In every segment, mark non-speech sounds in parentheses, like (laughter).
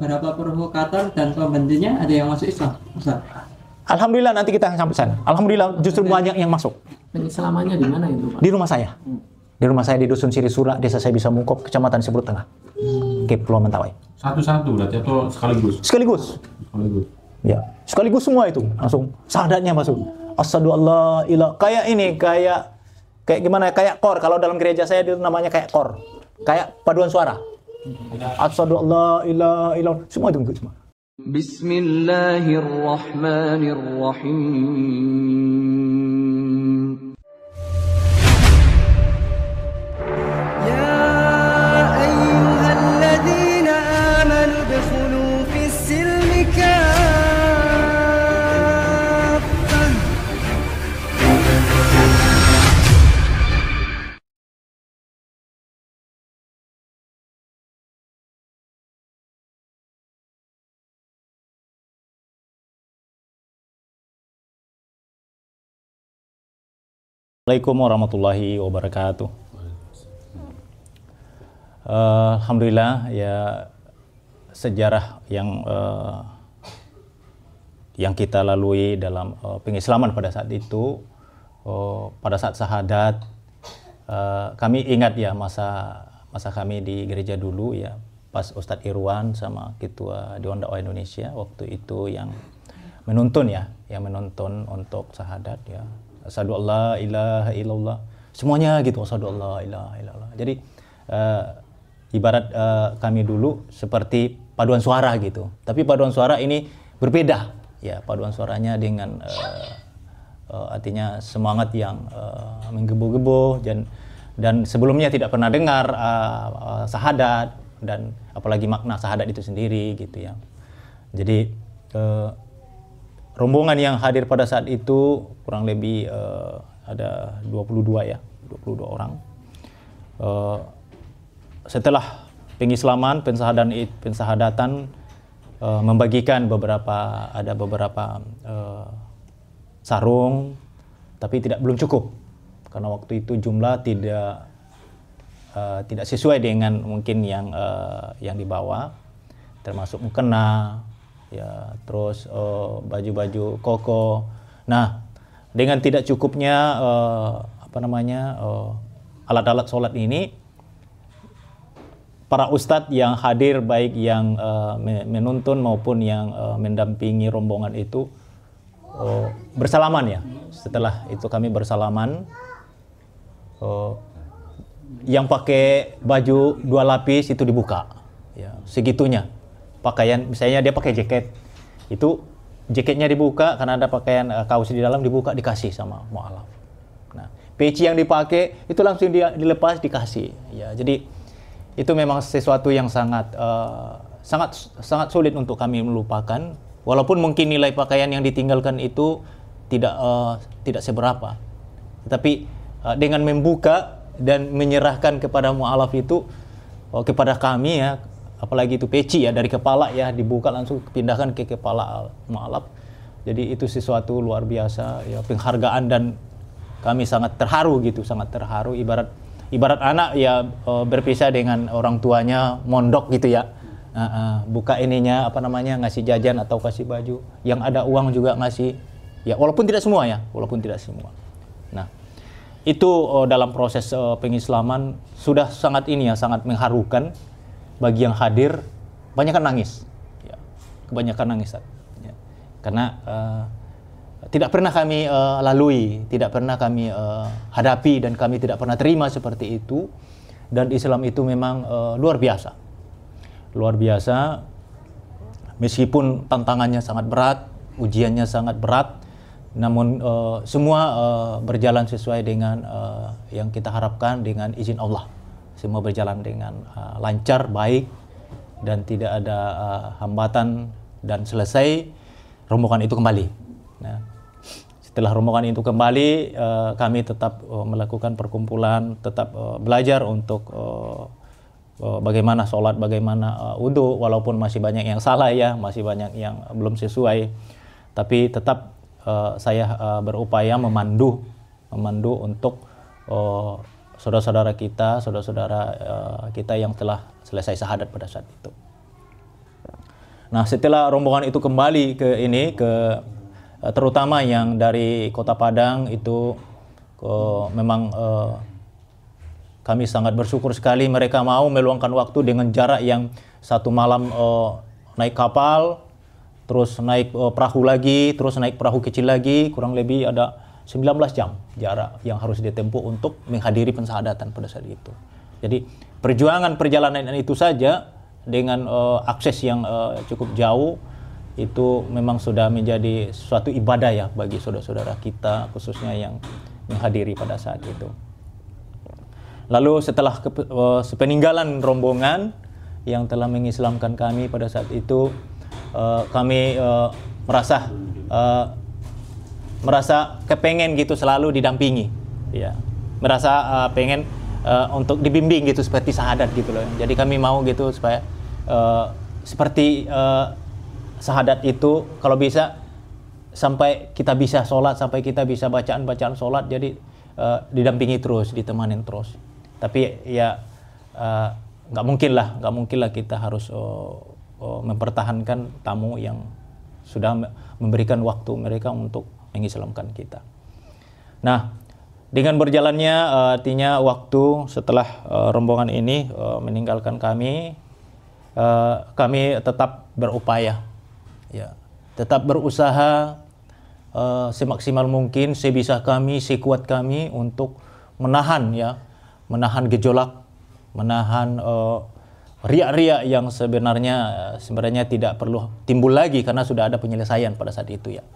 berapa provokator dan pembencinya ada yang masuk Islam Ustaz? Alhamdulillah nanti kita sampai sana. Alhamdulillah justru banyak yang masuk. Selamanya di mana itu Pak? Di rumah saya. Hmm. Di rumah saya di Dusun Sirisura, Desa Saya Bisa Mungkop, Kecamatan Sibut Tengah. Hmm. Ke Pulau Mentawai. Satu-satu berarti atau sekaligus? Sekaligus. Sekaligus. Ya, sekaligus semua itu langsung Syahadatnya masuk. Asadu Allah ilah kayak ini kayak kayak gimana ya? kayak kor kalau dalam gereja saya itu namanya kayak kor kayak paduan suara Asyhadu alla ilaha illallah. Semua itu semua. Bismillahirrahmanirrahim. Assalamualaikum warahmatullahi wabarakatuh. Uh, Alhamdulillah ya sejarah yang uh, yang kita lalui dalam uh, pengislaman pada saat itu uh, pada saat sahadat uh, kami ingat ya masa masa kami di gereja dulu ya pas Ustadz Irwan sama Ketua Dewan Dakwah Indonesia waktu itu yang menuntun ya yang menuntun untuk sahadat ya asyhadu alla ilaha illallah. Semuanya gitu asyhadu alla ilaha illallah. Jadi uh, ibarat uh, kami dulu seperti paduan suara gitu. Tapi paduan suara ini berbeda ya paduan suaranya dengan uh, uh, artinya semangat yang uh, menggebu-gebu dan dan sebelumnya tidak pernah dengar uh, uh, sahadat dan apalagi makna sahadat itu sendiri gitu ya. Jadi uh, rombongan yang hadir pada saat itu kurang lebih uh, ada 22 ya, 22 orang. Uh, setelah pengislaman, pensahadan, pensahadatan uh, eh, membagikan beberapa ada beberapa uh, sarung, tapi tidak belum cukup karena waktu itu jumlah tidak uh, tidak sesuai dengan mungkin yang uh, yang dibawa, termasuk mukena, ya terus baju-baju uh, koko. Nah dengan tidak cukupnya uh, apa namanya alat eh, alat-alat sholat ini para ustadz yang hadir baik yang uh, menuntun maupun yang uh, mendampingi rombongan itu uh, bersalaman ya setelah itu kami bersalaman uh, yang pakai baju dua lapis itu dibuka ya segitunya pakaian misalnya dia pakai jaket itu jaketnya dibuka karena ada pakaian uh, kaos di dalam dibuka dikasih sama mualaf. Nah, peci yang dipakai itu langsung dia dilepas dikasih. Ya, jadi itu memang sesuatu yang sangat uh, sangat sangat sulit untuk kami melupakan. Walaupun mungkin nilai pakaian yang ditinggalkan itu tidak uh, tidak seberapa, tetapi uh, dengan membuka dan menyerahkan kepada mualaf itu uh, kepada kami ya apalagi itu peci ya dari kepala ya dibuka langsung pindahkan ke kepala malap jadi itu sesuatu luar biasa ya penghargaan dan kami sangat terharu gitu sangat terharu ibarat ibarat anak ya e, berpisah dengan orang tuanya mondok gitu ya nah, e, buka ininya apa namanya ngasih jajan atau kasih baju yang ada uang juga ngasih ya walaupun tidak semua ya walaupun tidak semua nah itu e, dalam proses pengislaman sudah sangat ini ya sangat mengharukan bagi yang hadir kebanyakan nangis ya. kebanyakan nangis ya. karena uh, tidak pernah kami uh, lalui tidak pernah kami uh, hadapi dan kami tidak pernah terima seperti itu dan Islam itu memang uh, luar biasa luar biasa meskipun tantangannya sangat berat ujiannya sangat berat namun uh, semua uh, berjalan sesuai dengan uh, yang kita harapkan dengan izin Allah semua berjalan dengan uh, lancar, baik dan tidak ada uh, hambatan dan selesai rombongan itu kembali. Nah, setelah rombongan itu kembali, uh, kami tetap uh, melakukan perkumpulan, tetap uh, belajar untuk uh, uh, bagaimana sholat, bagaimana uh, wudhu, walaupun masih banyak yang salah ya, masih banyak yang belum sesuai, tapi tetap uh, saya uh, berupaya memandu, memandu untuk uh, saudara-saudara kita, saudara-saudara uh, kita yang telah selesai sahadat pada saat itu. Nah, setelah rombongan itu kembali ke ini ke uh, terutama yang dari Kota Padang itu uh, memang uh, kami sangat bersyukur sekali mereka mau meluangkan waktu dengan jarak yang satu malam uh, naik kapal, terus naik uh, perahu lagi, terus naik perahu kecil lagi, kurang lebih ada 19 jam jarak yang harus ditempuh untuk menghadiri pensahadatan pada saat itu. Jadi perjuangan perjalanan itu saja dengan uh, akses yang uh, cukup jauh itu memang sudah menjadi suatu ibadah ya bagi saudara-saudara kita khususnya yang menghadiri pada saat itu. Lalu setelah ke, uh, eh, peninggalan rombongan yang telah mengislamkan kami pada saat itu uh, kami uh, merasa uh, merasa kepengen gitu selalu didampingi ya merasa uh, pengen uh, untuk dibimbing gitu seperti sahadat gitu loh jadi kami mau gitu supaya uh, seperti uh, sahadat itu kalau bisa sampai kita bisa sholat sampai kita bisa bacaan bacaan sholat jadi uh, didampingi terus ditemanin terus tapi ya nggak uh, mungkin lah nggak mungkin lah kita harus uh, uh, mempertahankan tamu yang sudah memberikan waktu mereka untuk mengislamkan kita. Nah, dengan berjalannya uh, artinya waktu setelah eh, rombongan ini eh, meninggalkan kami, kami tetap berupaya, ya, tetap berusaha semaksimal mungkin, sebisa kami, sekuat kami untuk menahan ya, menahan gejolak, menahan riak-riak yang sebenarnya sebenarnya tidak perlu timbul lagi karena sudah ada penyelesaian pada saat itu ya.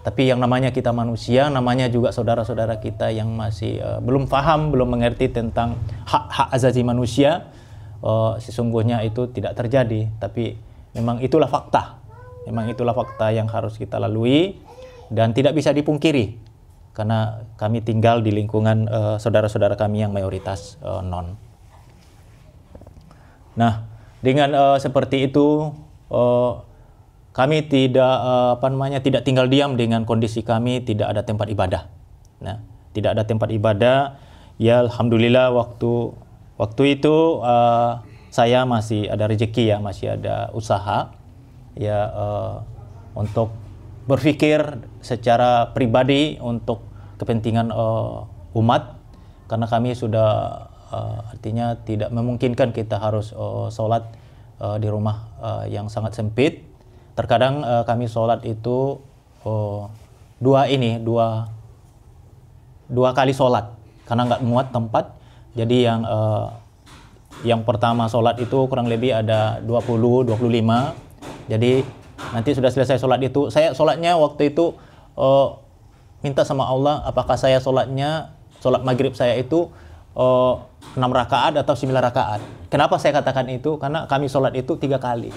Tapi yang namanya kita manusia, namanya juga saudara-saudara kita yang masih uh, belum paham, belum mengerti tentang hak-hak azazi manusia, uh, sesungguhnya itu tidak terjadi. Tapi memang itulah fakta. Memang itulah fakta yang harus kita lalui dan tidak bisa dipungkiri karena kami tinggal di lingkungan eh, saudara-saudara uh, kami yang mayoritas uh, non. Nah, dengan uh, seperti itu uh, kami tidak eh, apa namanya tidak tinggal diam dengan kondisi kami tidak ada tempat ibadah. Nah, tidak ada tempat ibadah. Ya alhamdulillah waktu waktu itu uh, saya masih ada rezeki ya, masih ada usaha ya uh, untuk berpikir secara pribadi untuk kepentingan uh, umat karena kami sudah uh, artinya tidak memungkinkan kita harus uh, sholat uh, di rumah uh, yang sangat sempit Terkadang uh, kami sholat itu uh, dua ini dua dua kali sholat karena nggak muat tempat. Jadi yang uh, yang pertama sholat itu kurang lebih ada 20 25 jadi nanti sudah selesai sholat itu saya sholatnya waktu itu uh, minta sama Allah apakah saya sholatnya sholat maghrib saya itu uh, 6 rakaat atau 9 rakaat kenapa saya katakan itu karena kami sholat itu tiga kali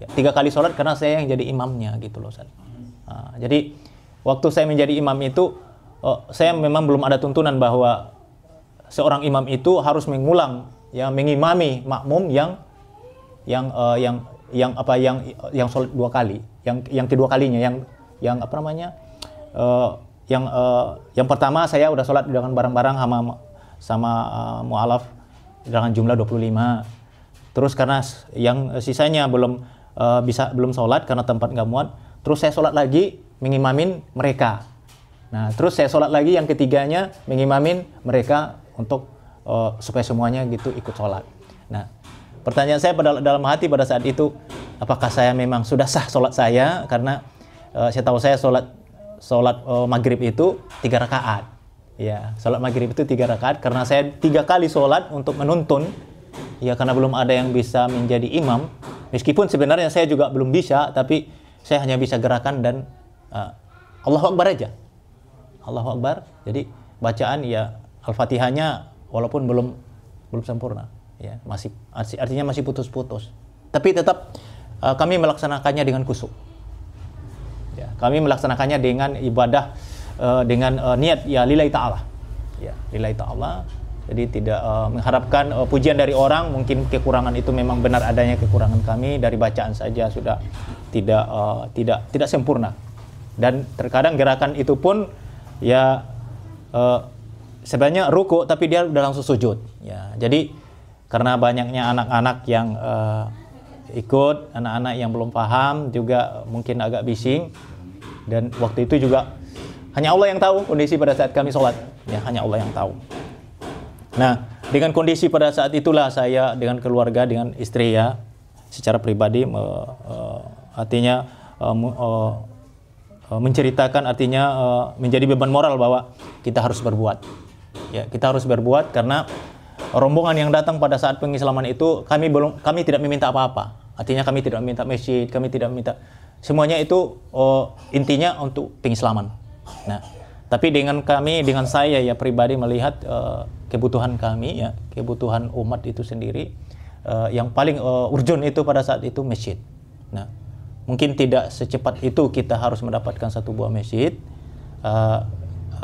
ya, tiga kali sholat karena saya yang jadi imamnya gitu loh Ustaz. Nah, jadi waktu saya menjadi imam itu oh, saya memang belum ada tuntunan bahwa seorang imam itu harus mengulang ya mengimami makmum yang yang uh, yang yang apa yang yang sholat dua kali yang yang kedua kalinya yang yang apa namanya uh, yang uh, yang pertama saya udah sholat dengan barang-barang sama sama uh, mualaf dengan jumlah 25 terus karena yang sisanya belum uh, bisa belum sholat karena tempat nggak muat. Terus saya sholat lagi mengimamin mereka. Nah, terus saya sholat lagi yang ketiganya mengimamin mereka untuk uh, supaya semuanya gitu ikut sholat. Nah, pertanyaan saya pada dalam hati pada saat itu, apakah saya memang sudah sah sholat saya? Karena uh, saya tahu saya sholat sholat uh, maghrib itu tiga rakaat. Ya, sholat maghrib itu tiga rakaat karena saya tiga kali sholat untuk menuntun. Ya, karena belum ada yang bisa menjadi imam Meskipun sebenarnya saya juga belum bisa, tapi saya hanya bisa gerakan dan uh, Allahu Akbar aja. Allahu Akbar. Jadi bacaan ya Al-Fatihahnya walaupun belum belum sempurna, ya masih artinya masih putus-putus. Tapi tetap uh, kami melaksanakannya dengan kusuk. Ya, kami melaksanakannya dengan ibadah uh, dengan uh, niat ya lillahi ta'ala. Ya, lillahi ta'ala jadi tidak uh, mengharapkan uh, pujian dari orang, mungkin kekurangan itu memang benar adanya kekurangan kami dari bacaan saja sudah tidak uh, tidak tidak sempurna. Dan terkadang gerakan itu pun ya uh, sebenarnya ruku tapi dia udah langsung sujud. Ya, jadi karena banyaknya anak-anak yang uh, ikut, anak-anak yang belum paham juga mungkin agak bising dan waktu itu juga hanya Allah yang tahu kondisi pada saat kami sholat ya hanya Allah yang tahu Nah, dengan kondisi pada saat itulah saya dengan keluarga, dengan istri ya, secara pribadi uh, uh, artinya uh, uh, menceritakan artinya uh, menjadi beban moral bahwa kita harus berbuat. Ya, kita harus berbuat karena rombongan yang datang pada saat pengislaman itu kami belum kami tidak meminta apa-apa. Artinya kami tidak meminta masjid, kami tidak meminta semuanya itu uh, intinya untuk pengislaman. Nah, tapi dengan kami, dengan saya ya pribadi melihat uh, kebutuhan kami ya, kebutuhan umat itu sendiri uh, yang paling uh, urgent itu pada saat itu masjid. Nah, mungkin tidak secepat itu kita harus mendapatkan satu buah masjid. Uh,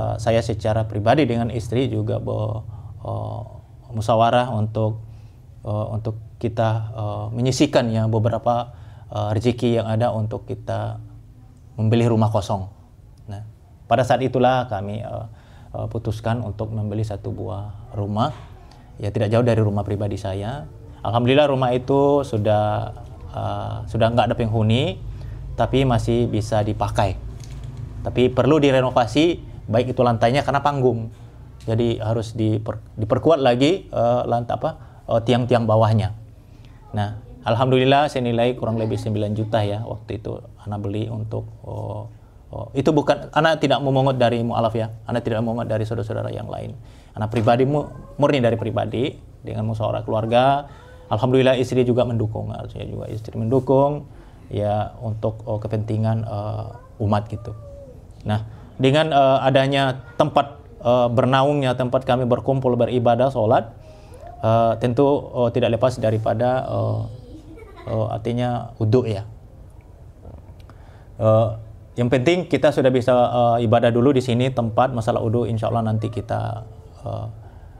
uh, saya secara pribadi dengan istri juga bahwa uh, musyawarah untuk uh, untuk kita uh, menyisikan ya beberapa uh, rezeki yang ada untuk kita membeli rumah kosong pada saat itulah kami uh, uh, putuskan untuk membeli satu buah rumah, ya tidak jauh dari rumah pribadi saya. Alhamdulillah rumah itu sudah uh, sudah nggak ada penghuni, tapi masih bisa dipakai. Tapi perlu direnovasi, baik itu lantainya karena panggung, jadi harus diper, diperkuat lagi uh, lantai apa tiang tiang-tiang bawahnya. Nah, alhamdulillah saya nilai kurang lebih 9 juta ya waktu itu anak beli untuk uh, Oh, itu bukan anak tidak memungut dari mualaf ya. Anak tidak memungut dari saudara-saudara yang lain. Anak pribadi murni dari pribadi dengan musyawarah keluarga. Alhamdulillah istri juga mendukung. harusnya juga istri mendukung ya untuk oh, kepentingan uh, umat gitu. Nah, dengan uh, adanya tempat uh, bernaungnya tempat kami berkumpul beribadah sholat uh, tentu uh, tidak lepas daripada uh, uh, artinya uduk ya. Uh, yang penting kita sudah bisa uh, ibadah dulu di sini tempat masalah udu insya Allah nanti kita uh,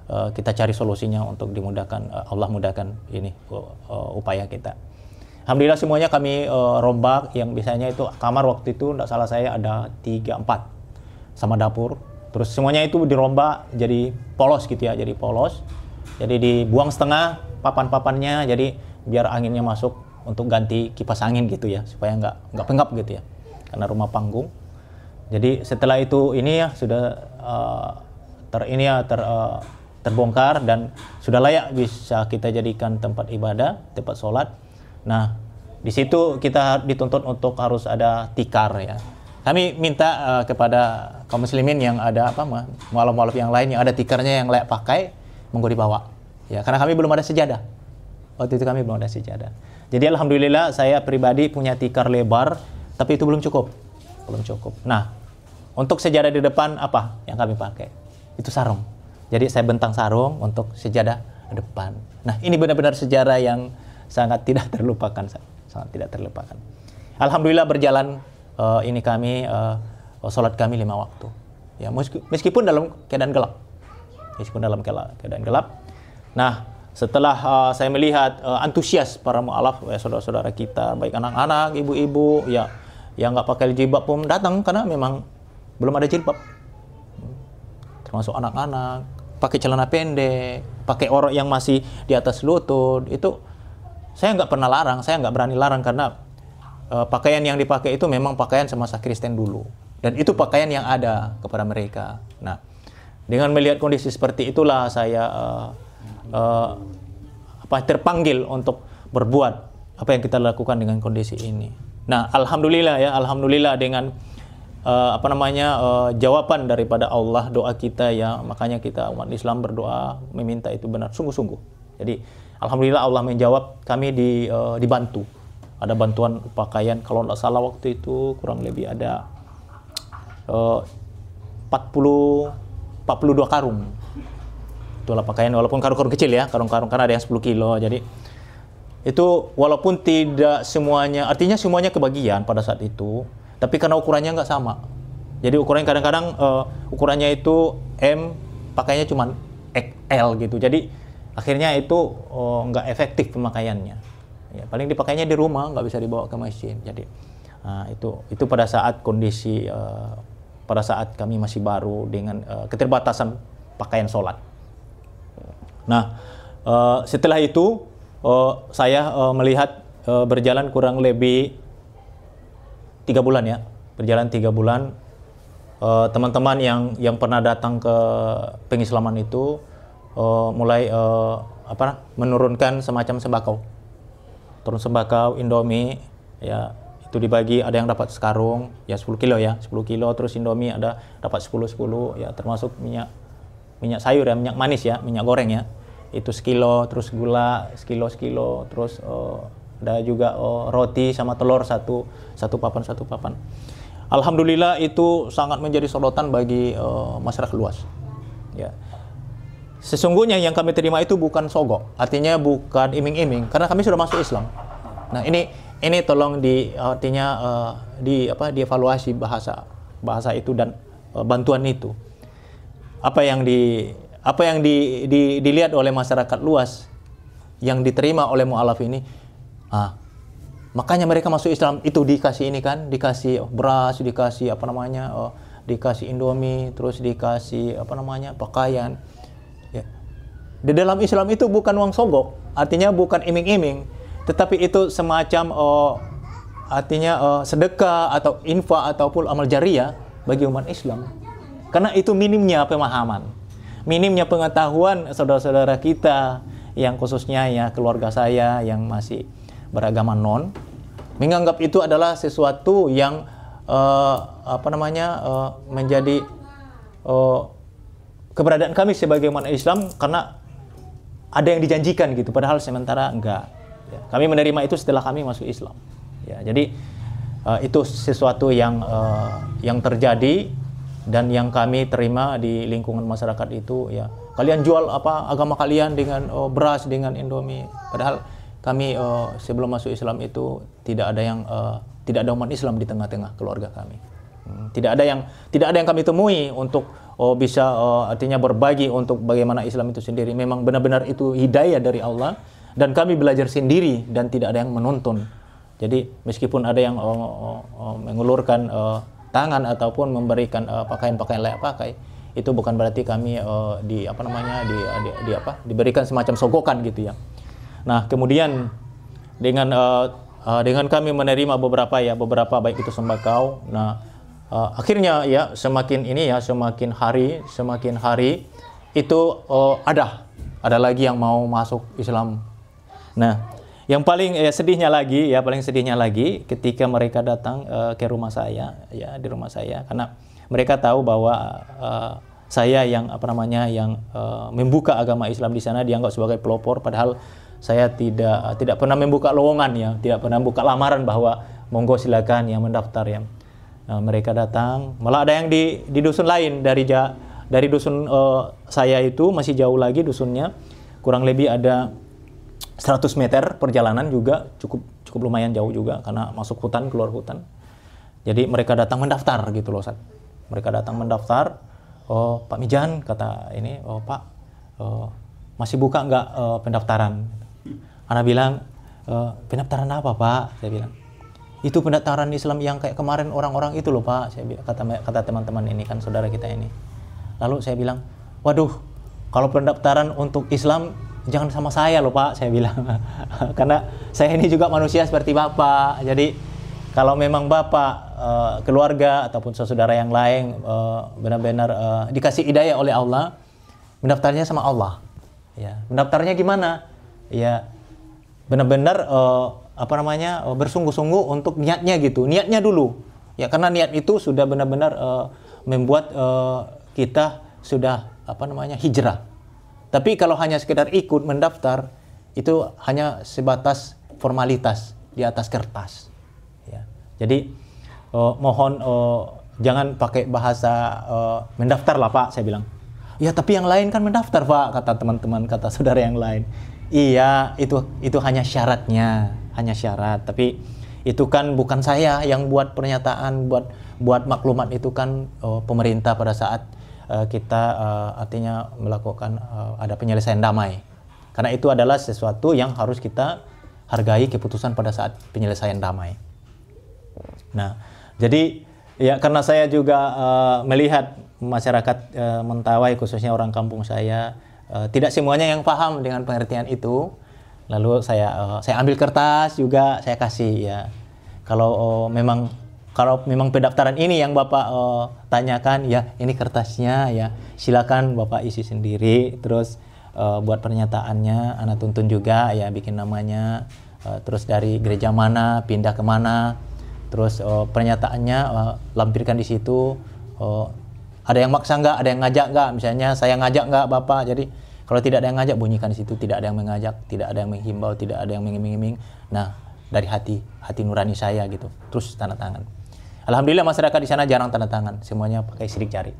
uh, kita cari solusinya untuk dimudahkan uh, Allah mudahkan ini uh, uh, upaya kita. Alhamdulillah semuanya kami uh, rombak yang biasanya itu kamar waktu itu tidak salah saya ada tiga empat sama dapur. Terus semuanya itu dirombak jadi polos gitu ya, jadi polos. Jadi dibuang setengah papan-papannya jadi biar anginnya masuk untuk ganti kipas angin gitu ya supaya nggak nggak pengap gitu ya karena rumah panggung. Jadi setelah itu ini ya sudah uh, ter ini ya ter uh, terbongkar dan sudah layak bisa kita jadikan tempat ibadah, tempat sholat. Nah, di situ kita dituntut untuk harus ada tikar ya. Kami minta uh, kepada kaum muslimin yang ada apa mualaf-mualaf yang lain yang ada tikarnya yang layak pakai, monggo dibawa. Ya, karena kami belum ada sejadah. Waktu itu kami belum ada sejadah. Jadi alhamdulillah saya pribadi punya tikar lebar tapi itu belum cukup. Belum cukup. Nah, untuk sejadah di depan apa yang kami pakai? Itu sarung. Jadi saya bentang sarung untuk sejadah depan. Nah, ini benar-benar sejarah yang sangat tidak (laughs) terlupakan, sangat tidak terlupakan. Alhamdulillah berjalan uh, ini kami uh, sholat kami lima waktu. Ya, meskipun dalam keadaan gelap, meskipun dalam keadaan gelap. Nah, setelah uh, saya melihat uh, antusias para mualaf ya saudara-saudara kita, baik anak-anak, ibu-ibu, ya yang nggak pakai jilbab pun datang karena memang belum ada jilbab termasuk anak-anak pakai celana pendek pakai orang yang masih di atas lutut itu saya nggak pernah larang saya nggak berani larang karena uh, pakaian yang dipakai itu memang pakaian semasa Kristen dulu dan itu pakaian yang ada kepada mereka nah dengan melihat kondisi seperti itulah saya uh, uh, apa terpanggil untuk berbuat apa yang kita lakukan dengan kondisi ini Nah, alhamdulillah ya, alhamdulillah dengan uh, apa namanya uh, jawaban daripada Allah doa kita ya. Makanya kita umat Islam berdoa meminta itu benar sungguh-sungguh. Jadi alhamdulillah Allah menjawab kami di, uh, dibantu. Ada bantuan pakaian kalau tidak salah waktu itu kurang lebih ada uh, 40 42 karung. Itulah pakaian walaupun karung-karung kecil ya, karung-karung karena ada yang 10 kilo. Jadi itu walaupun tidak semuanya artinya semuanya kebagian pada saat itu tapi karena ukurannya nggak sama jadi ukurannya kadang-kadang uh, ukurannya itu M pakainya cuma XL gitu jadi akhirnya itu uh, nggak efektif pemakaiannya ya, paling dipakainya di rumah nggak bisa dibawa ke mesin jadi uh, itu itu pada saat kondisi uh, pada saat kami masih baru dengan uh, keterbatasan pakaian sholat nah uh, setelah itu uh, saya uh, melihat uh, berjalan kurang lebih tiga bulan ya, berjalan tiga bulan. Eh, teman-teman uh, yang yang pernah datang ke pengislaman itu uh, mulai uh, apa menurunkan semacam sembako, turun sembako, Indomie, ya itu dibagi ada yang dapat sekarung ya 10 kilo ya 10 kilo terus Indomie ada dapat 10 10 ya termasuk minyak minyak sayur ya minyak manis ya minyak goreng ya itu sekilo terus gula sekilo sekilo terus uh, ada juga uh, roti sama telur satu satu papan satu papan alhamdulillah itu sangat menjadi sorotan bagi uh, masyarakat luas ya sesungguhnya yang kami terima itu bukan sogok artinya bukan iming-iming karena kami sudah masuk Islam nah ini ini tolong di artinya uh, di apa dievaluasi bahasa bahasa itu dan uh, bantuan itu apa yang di apa yang di, di, dilihat oleh masyarakat luas yang diterima oleh mualaf ini ah makanya mereka masuk Islam itu dikasih ini kan dikasih beras dikasih apa namanya oh, dikasih indomie terus dikasih apa namanya pakaian ya. di dalam Islam itu bukan uang sogok artinya bukan iming-iming tetapi itu semacam oh, artinya uh, sedekah atau infak ataupun amal jariah bagi umat Islam karena itu minimnya pemahaman minimnya pengetahuan saudara-saudara kita yang khususnya ya keluarga saya yang masih beragama non menganggap itu adalah sesuatu yang uh, apa namanya uh, menjadi uh, keberadaan kami sebagai umat Islam karena ada yang dijanjikan gitu padahal sementara enggak ya, kami menerima itu setelah kami masuk Islam ya jadi uh, itu sesuatu yang uh, yang terjadi dan yang kami terima di lingkungan masyarakat itu ya kalian jual apa agama kalian dengan oh, beras dengan Indomie padahal kami oh, sebelum masuk Islam itu tidak ada yang uh, tidak ada umat Islam di tengah-tengah keluarga kami hmm, tidak ada yang tidak ada yang kami temui untuk oh, bisa oh, artinya berbagi untuk bagaimana Islam itu sendiri memang benar-benar itu hidayah dari Allah dan kami belajar sendiri dan tidak ada yang menuntun jadi meskipun ada yang oh, oh, oh, mengulurkan oh, tangan ataupun memberikan eh, pakaian-pakaian layak pakai itu bukan berarti kami uh, di apa namanya di, di, di apa diberikan semacam sogokan gitu ya. Nah kemudian dengan uh, uh, dengan kami menerima beberapa ya beberapa baik itu sembako Nah uh, akhirnya ya semakin ini ya semakin hari semakin hari itu uh, ada ada lagi yang mau masuk Islam. Nah yang paling ya, sedihnya lagi ya paling sedihnya lagi ketika mereka datang uh, ke rumah saya ya di rumah saya karena mereka tahu bahwa uh, saya yang apa namanya yang uh, membuka agama Islam di sana dianggap sebagai pelopor padahal saya tidak tidak pernah membuka lowongan ya tidak pernah buka lamaran bahwa monggo silakan yang mendaftar ya nah, mereka datang malah ada yang di di dusun lain dari dari dusun uh, saya itu masih jauh lagi dusunnya kurang lebih ada 100 meter perjalanan juga cukup cukup lumayan jauh juga karena masuk hutan keluar hutan. Jadi mereka datang mendaftar gitu loh, Mereka datang mendaftar. Oh, Pak Mijan kata ini, oh Pak oh, masih buka nggak uh, pendaftaran? Anak bilang e, pendaftaran apa Pak? Saya bilang itu pendaftaran Islam yang kayak kemarin orang-orang itu loh Pak. Saya bilang, kata kata teman-teman ini kan saudara kita ini. Lalu saya bilang, waduh kalau pendaftaran untuk Islam jangan sama saya loh Pak, saya bilang. (laughs) Karena saya ini juga manusia seperti Bapak. Jadi kalau memang Bapak, uh, keluarga ataupun saudara yang lain eh, benar-benar uh, dikasih hidayah oleh Allah, mendaftarnya sama Allah. Ya, mendaftarnya gimana? Ya benar-benar uh, apa namanya? Uh, bersungguh-sungguh untuk niatnya gitu. Niatnya dulu. Ya karena niat itu sudah benar-benar uh, membuat uh, kita sudah apa namanya? hijrah tapi kalau hanya sekedar ikut mendaftar, itu hanya sebatas formalitas di atas kertas. Ya. Jadi uh, mohon uh, jangan pakai bahasa uh, mendaftar lah Pak, saya bilang. Ya tapi yang lain kan mendaftar Pak, kata teman-teman, kata saudara yang lain. Iya, itu itu hanya syaratnya, hanya syarat. Tapi itu kan bukan saya yang buat pernyataan, buat buat maklumat itu kan oh, pemerintah pada saat Eh, kita uh, artinya melakukan uh, ada penyelesaian damai. Karena itu adalah sesuatu yang harus kita hargai keputusan pada saat penyelesaian damai. Nah, jadi ya karena saya juga uh, melihat masyarakat uh, Mentawai khususnya orang kampung saya uh, tidak semuanya yang paham dengan pengertian itu. Lalu saya uh, saya ambil kertas juga saya kasih ya. Kalau uh, memang kalau memang pendaftaran ini yang Bapak uh, tanyakan ya ini kertasnya ya silakan Bapak isi sendiri terus uh, buat pernyataannya anak tuntun juga ya bikin namanya uh, terus dari gereja mana pindah kemana terus uh, pernyataannya uh, lampirkan di situ uh, ada yang maksa nggak ada yang ngajak nggak misalnya saya ngajak nggak Bapak jadi kalau tidak ada yang ngajak bunyikan di situ tidak ada yang mengajak tidak ada yang menghimbau tidak ada yang mengiming-iming nah dari hati hati nurani saya gitu terus tanda tangan Alhamdulillah masyarakat di sana jarang tanda tangan, semuanya pakai sidik jari.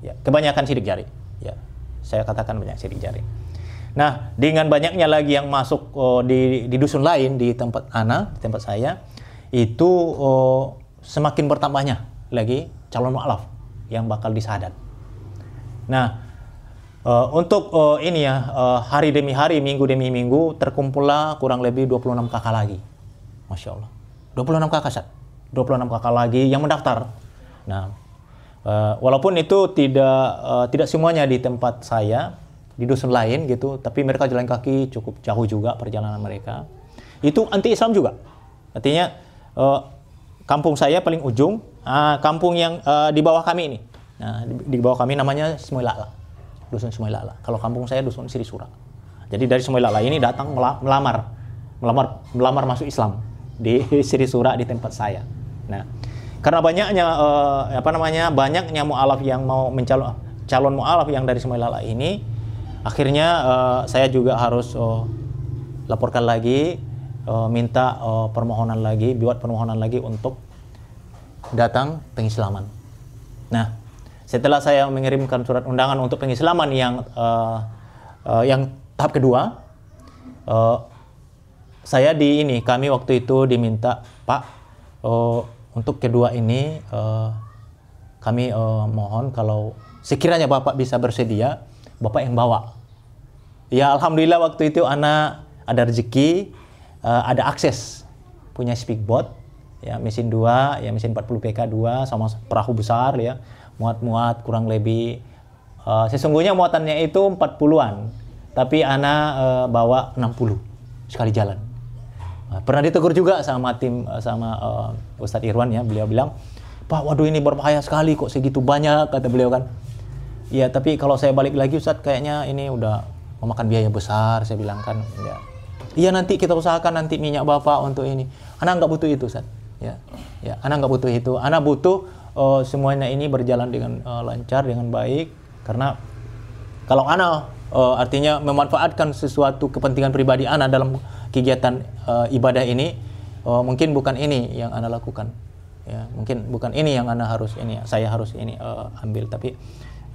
Ya, kebanyakan sidik jari. Ya, saya katakan banyak sidik jari. Nah, dengan banyaknya lagi yang masuk oh, di, di dusun lain di tempat Ana, di tempat saya, itu oh, semakin bertambahnya lagi calon mualaf yang bakal disadat. Nah, Uh, untuk uh, ini ya, uh, hari demi hari, minggu demi minggu, terkumpullah kurang lebih 26 kakak lagi. Masya Allah. 26 kakak, Sat. 26 kakak lagi yang mendaftar. Nah, uh, walaupun itu tidak uh, tidak semuanya di tempat saya, di dusun lain gitu, tapi mereka jalan kaki cukup jauh juga perjalanan mereka. Itu anti Islam juga. Artinya uh, kampung saya paling ujung, uh, kampung yang uh, di bawah kami ini. Nah, di, di bawah kami namanya Semuilala. Dusun Semuilala. Kalau kampung saya dusun Sirisura. Jadi dari Semuilala ini datang melamar melamar melamar masuk Islam di (laughs) Sirisura di tempat saya. Nah, karena banyaknya uh, apa namanya banyaknya mualaf yang mau mencalon calon mualaf yang dari Semelala ini, akhirnya uh, saya juga harus uh, laporkan lagi, uh, minta uh, permohonan lagi, buat permohonan lagi untuk datang pengislaman. Nah, setelah saya mengirimkan surat undangan untuk pengislaman yang uh, uh, yang tahap kedua, uh, saya di ini kami waktu itu diminta Pak uh, untuk kedua ini uh, kami uh, mohon kalau sekiranya Bapak bisa bersedia, Bapak yang bawa. Ya alhamdulillah waktu itu anak ada rezeki, uh, ada akses punya speakbot ya mesin 2 ya mesin 40 PK 2 sama perahu besar ya muat-muat kurang lebih uh, sesungguhnya muatannya itu 40-an tapi anak uh, bawa 60 sekali jalan Eh, pernah ditegur juga sama tim eh, sama uh, Ustadz Irwan ya, beliau bilang, "Pak, waduh ini berbahaya sekali kok segitu banyak," kata beliau kan. Ya, tapi kalau saya balik lagi Ustadz kayaknya ini udah memakan biaya besar, saya bilang kan. Ya. Iya nanti kita usahakan nanti minyak Bapak untuk ini. Anak nggak butuh itu, Ustadz. Ya. Ya, anak nggak butuh itu. Anak butuh uh, semuanya ini berjalan dengan uh, lancar dengan baik karena kalau anak uh, artinya memanfaatkan sesuatu kepentingan pribadi anak dalam kegiatan uh, ibadah ini oh, mungkin bukan ini yang anda lakukan ya mungkin bukan ini yang anda harus ini saya harus ini uh, ambil tapi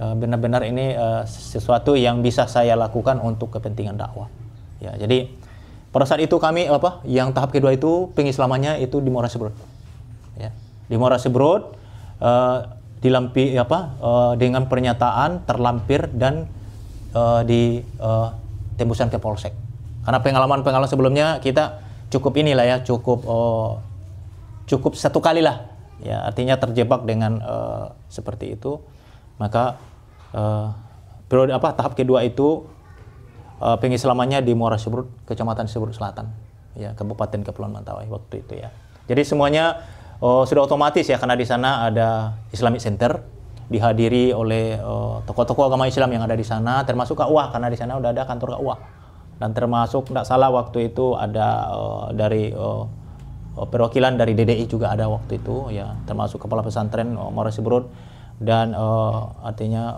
benar eh, benar-benar ini uh, sesuatu yang bisa saya lakukan untuk kepentingan dakwah ya jadi pada saat itu kami apa yang tahap kedua itu pengislamannya itu di Muara Sebrod ya di Muara Sebrod uh, dilampi apa uh, dengan pernyataan terlampir dan uh, di uh, tembusan ke polsek karena pengalaman-pengalaman sebelumnya kita cukup inilah ya, cukup oh, cukup satu kali lah. Ya, artinya terjebak dengan uh, seperti itu. Maka uh, periode apa tahap kedua itu uh, eh, pengislamannya di Muara Subrut, Kecamatan Subrut Selatan, ya Kabupaten Kepulauan Mentawai waktu itu ya. Jadi semuanya uh, sudah otomatis ya karena di sana ada Islamic Center dihadiri oleh oh, tokoh-tokoh uh, agama Islam yang ada di sana, termasuk KUA karena di sana udah ada kantor KUA dan termasuk tidak salah waktu itu ada uh, dari uh, perwakilan dari DDI juga ada waktu itu ya termasuk kepala pesantren uh, Muara Sibrut dan uh, artinya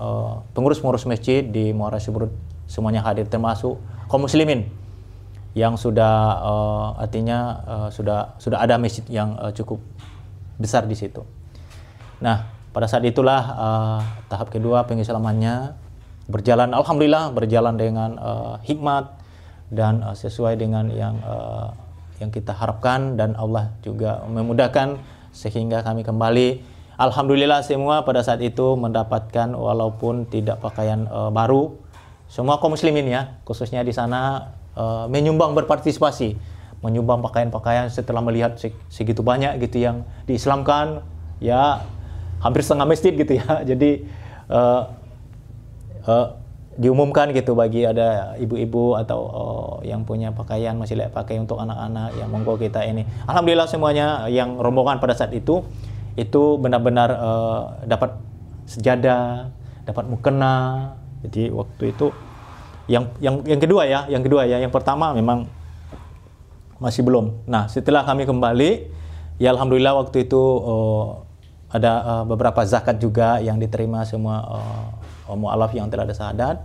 pengurus pengurus-pengurus masjid di Muara Sibrut semuanya hadir termasuk kaum muslimin yang sudah uh, artinya uh, sudah sudah ada masjid yang uh, cukup besar di situ. Nah, pada saat itulah uh, tahap kedua pengislamannya berjalan alhamdulillah berjalan dengan uh, hikmat dan uh, sesuai dengan yang uh, yang kita harapkan dan Allah juga memudahkan sehingga kami kembali alhamdulillah semua pada saat itu mendapatkan walaupun tidak pakaian uh, baru semua kaum muslimin ya khususnya di sana uh, menyumbang berpartisipasi menyumbang pakaian-pakaian setelah melihat segitu banyak gitu yang diislamkan ya hampir setengah masjid gitu ya (laughs) jadi uh, uh, diumumkan gitu bagi ada ibu-ibu atau oh, yang punya pakaian masih layak pakai untuk anak-anak yang monggo kita ini alhamdulillah semuanya yang rombongan pada saat itu itu benar-benar uh, dapat sejadah dapat mukena jadi waktu itu yang yang yang kedua ya yang kedua ya yang pertama memang masih belum nah setelah kami kembali ya alhamdulillah waktu itu uh, ada uh, beberapa zakat juga yang diterima semua uh, Oh, mualaf yang telah ada sahadat.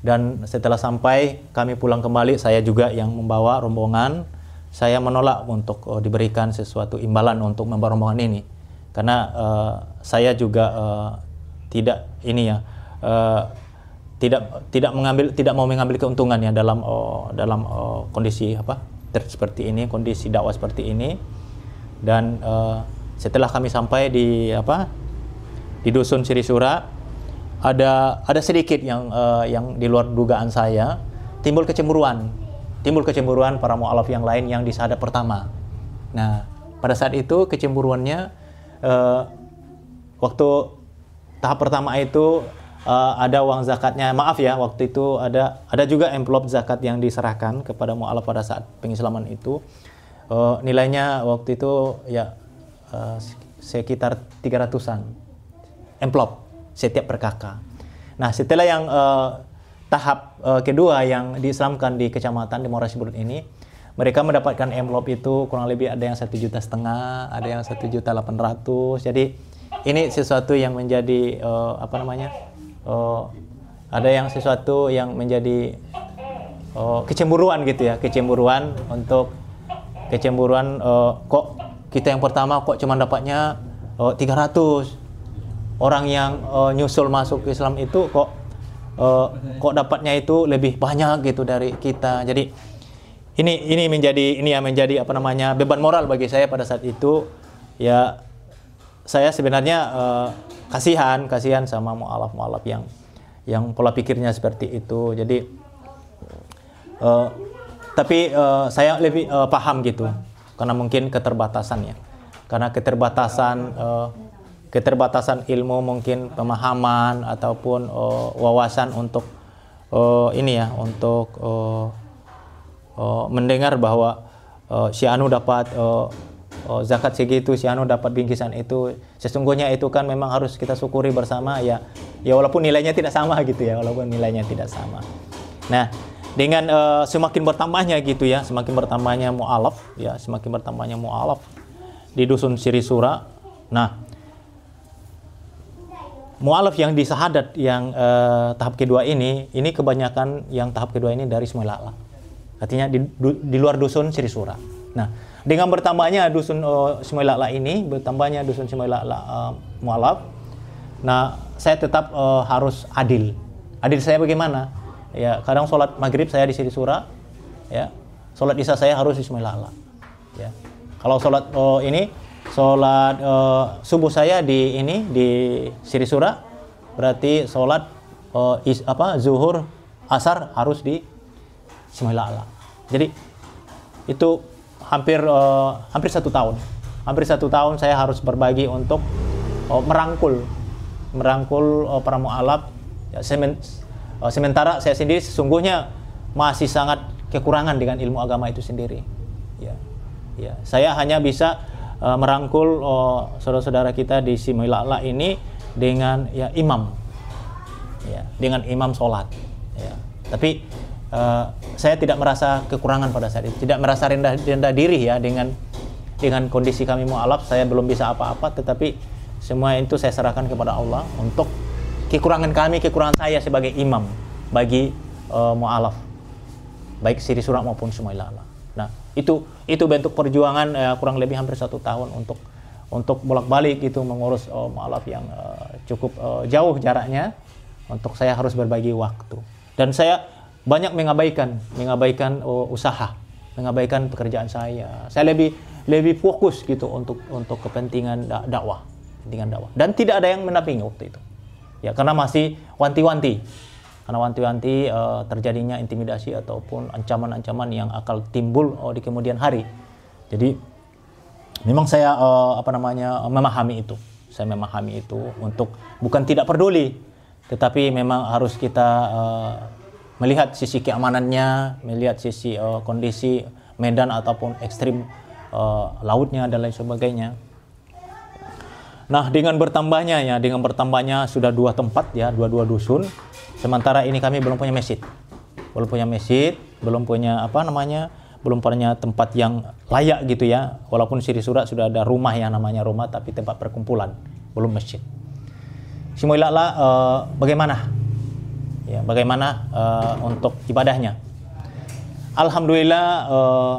Dan setelah sampai kami pulang kembali, saya juga yang membawa rombongan. Saya menolak untuk uh, diberikan sesuatu imbalan untuk membawa rombongan ini, karena uh, saya juga uh, tidak ini ya. Uh, tidak tidak mengambil tidak mau mengambil keuntungan ya dalam oh, dalam oh, kondisi apa ter, seperti ini kondisi dakwah seperti ini dan uh, setelah kami sampai di apa di dusun Sirisura ada ada sedikit yang uh, yang di luar dugaan saya timbul kecemburuan timbul kecemburuan para mualaf yang lain yang di disadap pertama nah pada saat itu kecemburuannya uh, waktu tahap pertama itu uh, ada uang zakatnya maaf ya waktu itu ada ada juga envelope zakat yang diserahkan kepada mualaf pada saat pengislaman itu uh, nilainya waktu itu ya uh, sekitar 300-an envelope setiap perkaka. Nah, setelah yang uh, tahap uh, kedua yang diislamkan di kecamatan di Morasiburut ini, mereka mendapatkan envelope itu kurang lebih ada yang satu juta setengah, ada yang satu juta delapan ratus. Jadi ini sesuatu yang menjadi uh, apa namanya? Uh, ada yang sesuatu yang menjadi uh, kecemburuan gitu ya, kecemburuan untuk kecemburuan uh, kok kita yang pertama kok cuma dapatnya uh, 300 orang yang uh, nyusul masuk Islam itu kok uh, kok dapatnya itu lebih banyak gitu dari kita. Jadi ini ini menjadi ini ya menjadi apa namanya beban moral bagi saya pada saat itu ya saya sebenarnya uh, kasihan kasihan sama mualaf mualaf yang yang pola pikirnya seperti itu. Jadi uh, tapi uh, saya lebih uh, paham gitu karena mungkin keterbatasannya Karena keterbatasan uh, keterbatasan ilmu mungkin pemahaman ataupun uh, wawasan untuk uh, ini ya untuk uh, uh, mendengar bahwa uh, si Anu dapat uh, uh, zakat segitu, si Anu dapat bingkisan itu. Sesungguhnya itu kan memang harus kita syukuri bersama ya. Ya walaupun nilainya tidak sama gitu ya, walaupun nilainya tidak sama. Nah, dengan uh, semakin bertambahnya gitu ya, semakin bertambahnya mualaf ya, semakin bertambahnya mualaf di dusun Sirisura. Nah, mualaf yang di sahadat yang uh, tahap kedua ini, ini kebanyakan yang tahap kedua ini dari Ismail A'la. Artinya di, du, di luar dusun Sura. Nah, dengan bertambahnya dusun uh, Ismail ini, bertambahnya dusun Ismail uh, mualaf, nah saya tetap uh, harus adil. Adil saya bagaimana? Ya, kadang sholat maghrib saya di Sirisura, ya, sholat isya saya harus di Ismail Ya. Kalau sholat uh, ini sholat uh, subuh saya di ini di Sura berarti sholat uh, is, apa zuhur asar harus di Allah Jadi itu hampir uh, hampir satu tahun, hampir satu tahun saya harus berbagi untuk uh, merangkul merangkul uh, para mualaf. Ya, semen, uh, sementara saya sendiri sesungguhnya masih sangat kekurangan dengan ilmu agama itu sendiri. Ya, ya saya hanya bisa uh, merangkul oh, saudara-saudara kita di Simulala ini dengan ya imam, ya, dengan imam sholat. Ya. Tapi uh, saya tidak merasa kekurangan pada saat itu, tidak merasa rendah rendah diri ya dengan dengan kondisi kami mualaf saya belum bisa apa-apa, tetapi semua itu saya serahkan kepada Allah untuk kekurangan kami, kekurangan saya sebagai imam bagi uh, mualaf baik siri surat maupun sumailala itu itu bentuk perjuangan uh, kurang lebih hampir satu tahun untuk untuk bolak-balik itu mengurus uh, oh, malaf yang uh, cukup uh, jauh jaraknya untuk saya harus berbagi waktu dan saya banyak mengabaikan mengabaikan uh, usaha mengabaikan pekerjaan saya saya lebih lebih fokus gitu untuk untuk kepentingan da dakwah kepentingan dakwah dan tidak ada yang menampingi waktu itu ya karena masih wanti-wanti karena wanti-wanti uh, eh, terjadinya intimidasi ataupun ancaman-ancaman yang akan timbul uh, di kemudian hari. Jadi memang saya uh, apa namanya uh, memahami itu. Saya memahami itu untuk bukan tidak peduli, tetapi memang harus kita uh, melihat sisi keamanannya, melihat sisi uh, kondisi medan ataupun ekstrim uh, lautnya dan lain sebagainya. Nah, dengan bertambahnya ya, dengan bertambahnya sudah dua tempat ya, dua-dua dusun Sementara ini kami belum punya masjid. Belum punya masjid, belum punya apa namanya? belum punya tempat yang layak gitu ya. Walaupun Siri Surat sudah ada rumah yang namanya rumah tapi tempat perkumpulan, belum masjid. Simuilaklah eh, uh, bagaimana? Ya, bagaimana uh, untuk ibadahnya? Alhamdulillah uh,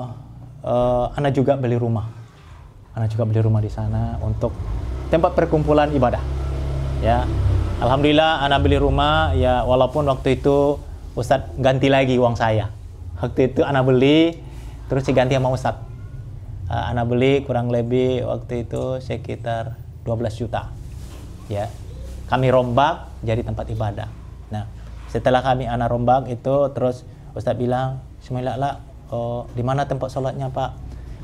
uh, Ana juga beli rumah. Ana juga beli rumah di sana untuk tempat perkumpulan ibadah. Ya, Alhamdulillah anak beli rumah ya walaupun waktu itu Ustadz ganti lagi uang saya. Waktu itu anak beli terus diganti sama Ustadz. Uh, anak beli kurang lebih waktu itu sekitar 12 juta. Ya. Kami rombak jadi tempat ibadah. Nah, setelah kami anak rombak itu terus Ustadz bilang, semuanya lah, oh, di mana tempat sholatnya Pak?"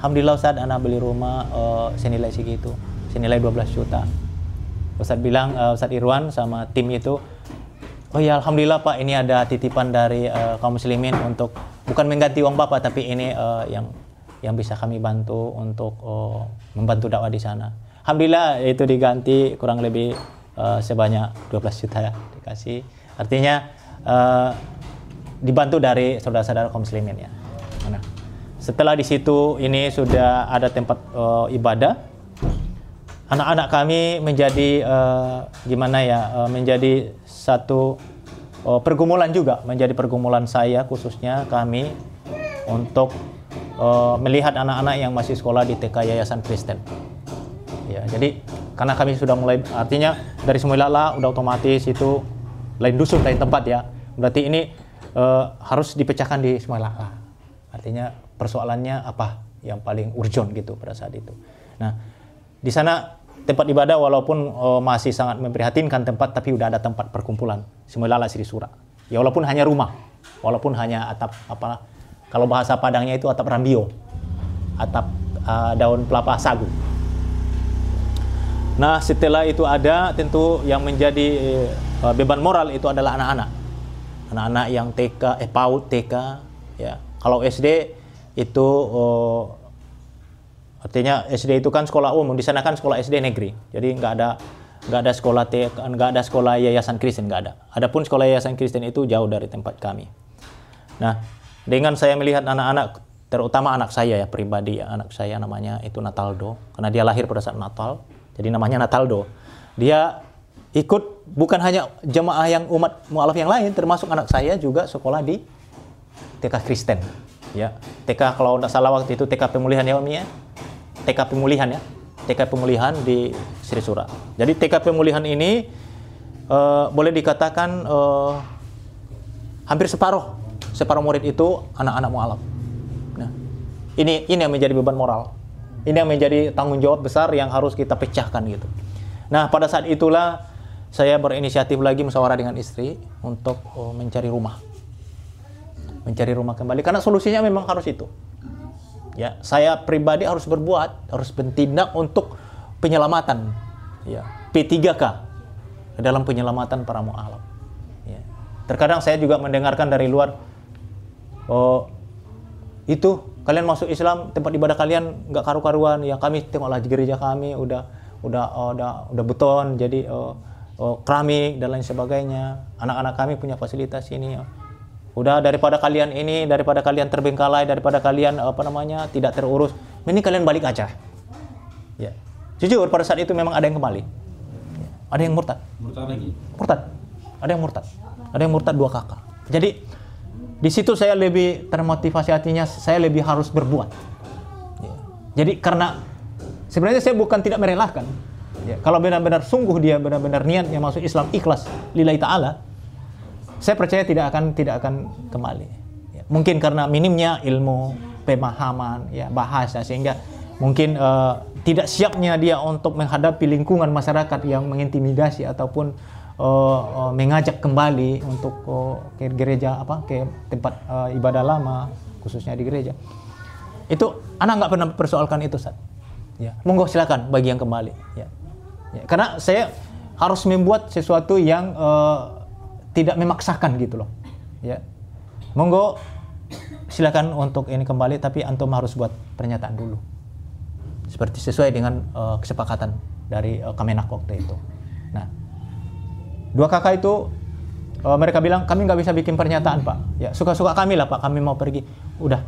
Alhamdulillah Ustadz anak beli rumah oh, senilai segitu, senilai 12 juta Ustadz bilang uh, Ustadz Irwan sama tim itu oh ya alhamdulillah Pak ini ada titipan dari uh, kaum muslimin untuk bukan mengganti uang Bapak tapi ini uh, yang yang bisa kami bantu untuk uh, membantu dakwah di sana. Alhamdulillah itu diganti kurang lebih uh, sebanyak 12 juta ya dikasih. Artinya uh, dibantu dari saudara-saudara kaum muslimin ya. Nah, setelah di situ ini sudah ada tempat uh, ibadah anak-anak kami menjadi uh, gimana ya uh, menjadi satu uh, pergumulan juga menjadi pergumulan saya khususnya kami untuk uh, melihat anak-anak yang masih sekolah di TK Yayasan Kristen ya jadi karena kami sudah mulai artinya dari semula lah udah otomatis itu lain dusun lain tempat ya berarti ini uh, harus dipecahkan di lah artinya persoalannya apa yang paling urgent gitu pada saat itu nah di sana tempat ibadah walaupun uh, masih sangat memprihatinkan tempat tapi udah ada tempat perkumpulan lah Sri Sura. Ya walaupun hanya rumah, walaupun hanya atap apa kalau bahasa Padangnya itu atap rambio. Atap uh, daun pelapa sagu. Nah, setelah itu ada tentu yang menjadi uh, beban moral itu adalah anak-anak. Anak-anak yang TK eh PAUD TK ya. Kalau SD itu uh, Artinya SD itu kan sekolah umum, di sana kan sekolah SD negeri. Jadi nggak ada nggak ada sekolah nggak ada sekolah yayasan Kristen nggak ada. Adapun sekolah yayasan Kristen itu jauh dari tempat kami. Nah, dengan saya melihat anak-anak, terutama anak saya ya pribadi, anak saya namanya itu Nataldo, karena dia lahir pada saat Natal, jadi namanya Nataldo. Dia ikut bukan hanya jemaah yang umat mualaf yang lain, termasuk anak saya juga sekolah di TK Kristen ya TK kalau tidak salah waktu itu TK pemulihan ya Om ya TK pemulihan ya TK pemulihan di Sura. Jadi TK pemulihan ini uh, boleh dikatakan uh, hampir separuh separuh murid itu anak-anak mualaf. Nah, ini ini yang menjadi beban moral. Ini yang menjadi tanggung jawab besar yang harus kita pecahkan gitu. Nah, pada saat itulah saya berinisiatif lagi musyawarah dengan istri untuk eh, mencari rumah mencari rumah kembali karena solusinya memang harus itu ya saya pribadi harus berbuat harus bertindak untuk penyelamatan ya P3K dalam penyelamatan para mualaf ya. terkadang saya juga mendengarkan dari luar oh itu kalian masuk Islam tempat ibadah kalian nggak karu-karuan ya kami tengoklah gereja kami udah udah oh, udah udah beton jadi oh, oh, keramik dan lain sebagainya anak-anak kami punya fasilitas ini oh. Udah daripada kalian ini, daripada kalian terbengkalai, daripada kalian apa namanya tidak terurus, mending kalian balik aja. Ya. Jujur pada saat itu memang ada yang kembali. Ada yang murtad. Murtad lagi. Murtad. Ada yang murtad. Ada yang murtad dua kakak. Jadi di situ saya lebih termotivasi hatinya, saya lebih harus berbuat. Ya. Jadi karena sebenarnya saya bukan tidak merelakan, Ya. Kalau benar-benar sungguh dia benar-benar niatnya masuk Islam ikhlas lillahi taala, saya percaya tidak akan tidak akan kembali. Ya. Mungkin karena minimnya ilmu pemahaman ya bahasa sehingga mungkin uh, tidak siapnya dia untuk menghadapi lingkungan masyarakat yang mengintimidasi ataupun uh, uh, mengajak kembali untuk uh, ke gereja apa ke tempat uh, ibadah lama khususnya di gereja. Itu anak nggak pernah persoalkan itu saat. Ya, monggo silakan bagi yang kembali. Ya. ya. Karena saya harus membuat sesuatu yang uh, tidak memaksakan gitu loh ya monggo silakan untuk ini kembali tapi antum harus buat pernyataan dulu seperti sesuai dengan uh, kesepakatan dari uh, Kemenak waktu itu nah dua kakak itu uh, mereka bilang kami nggak bisa bikin pernyataan pak ya suka-suka kami lah pak kami mau pergi udah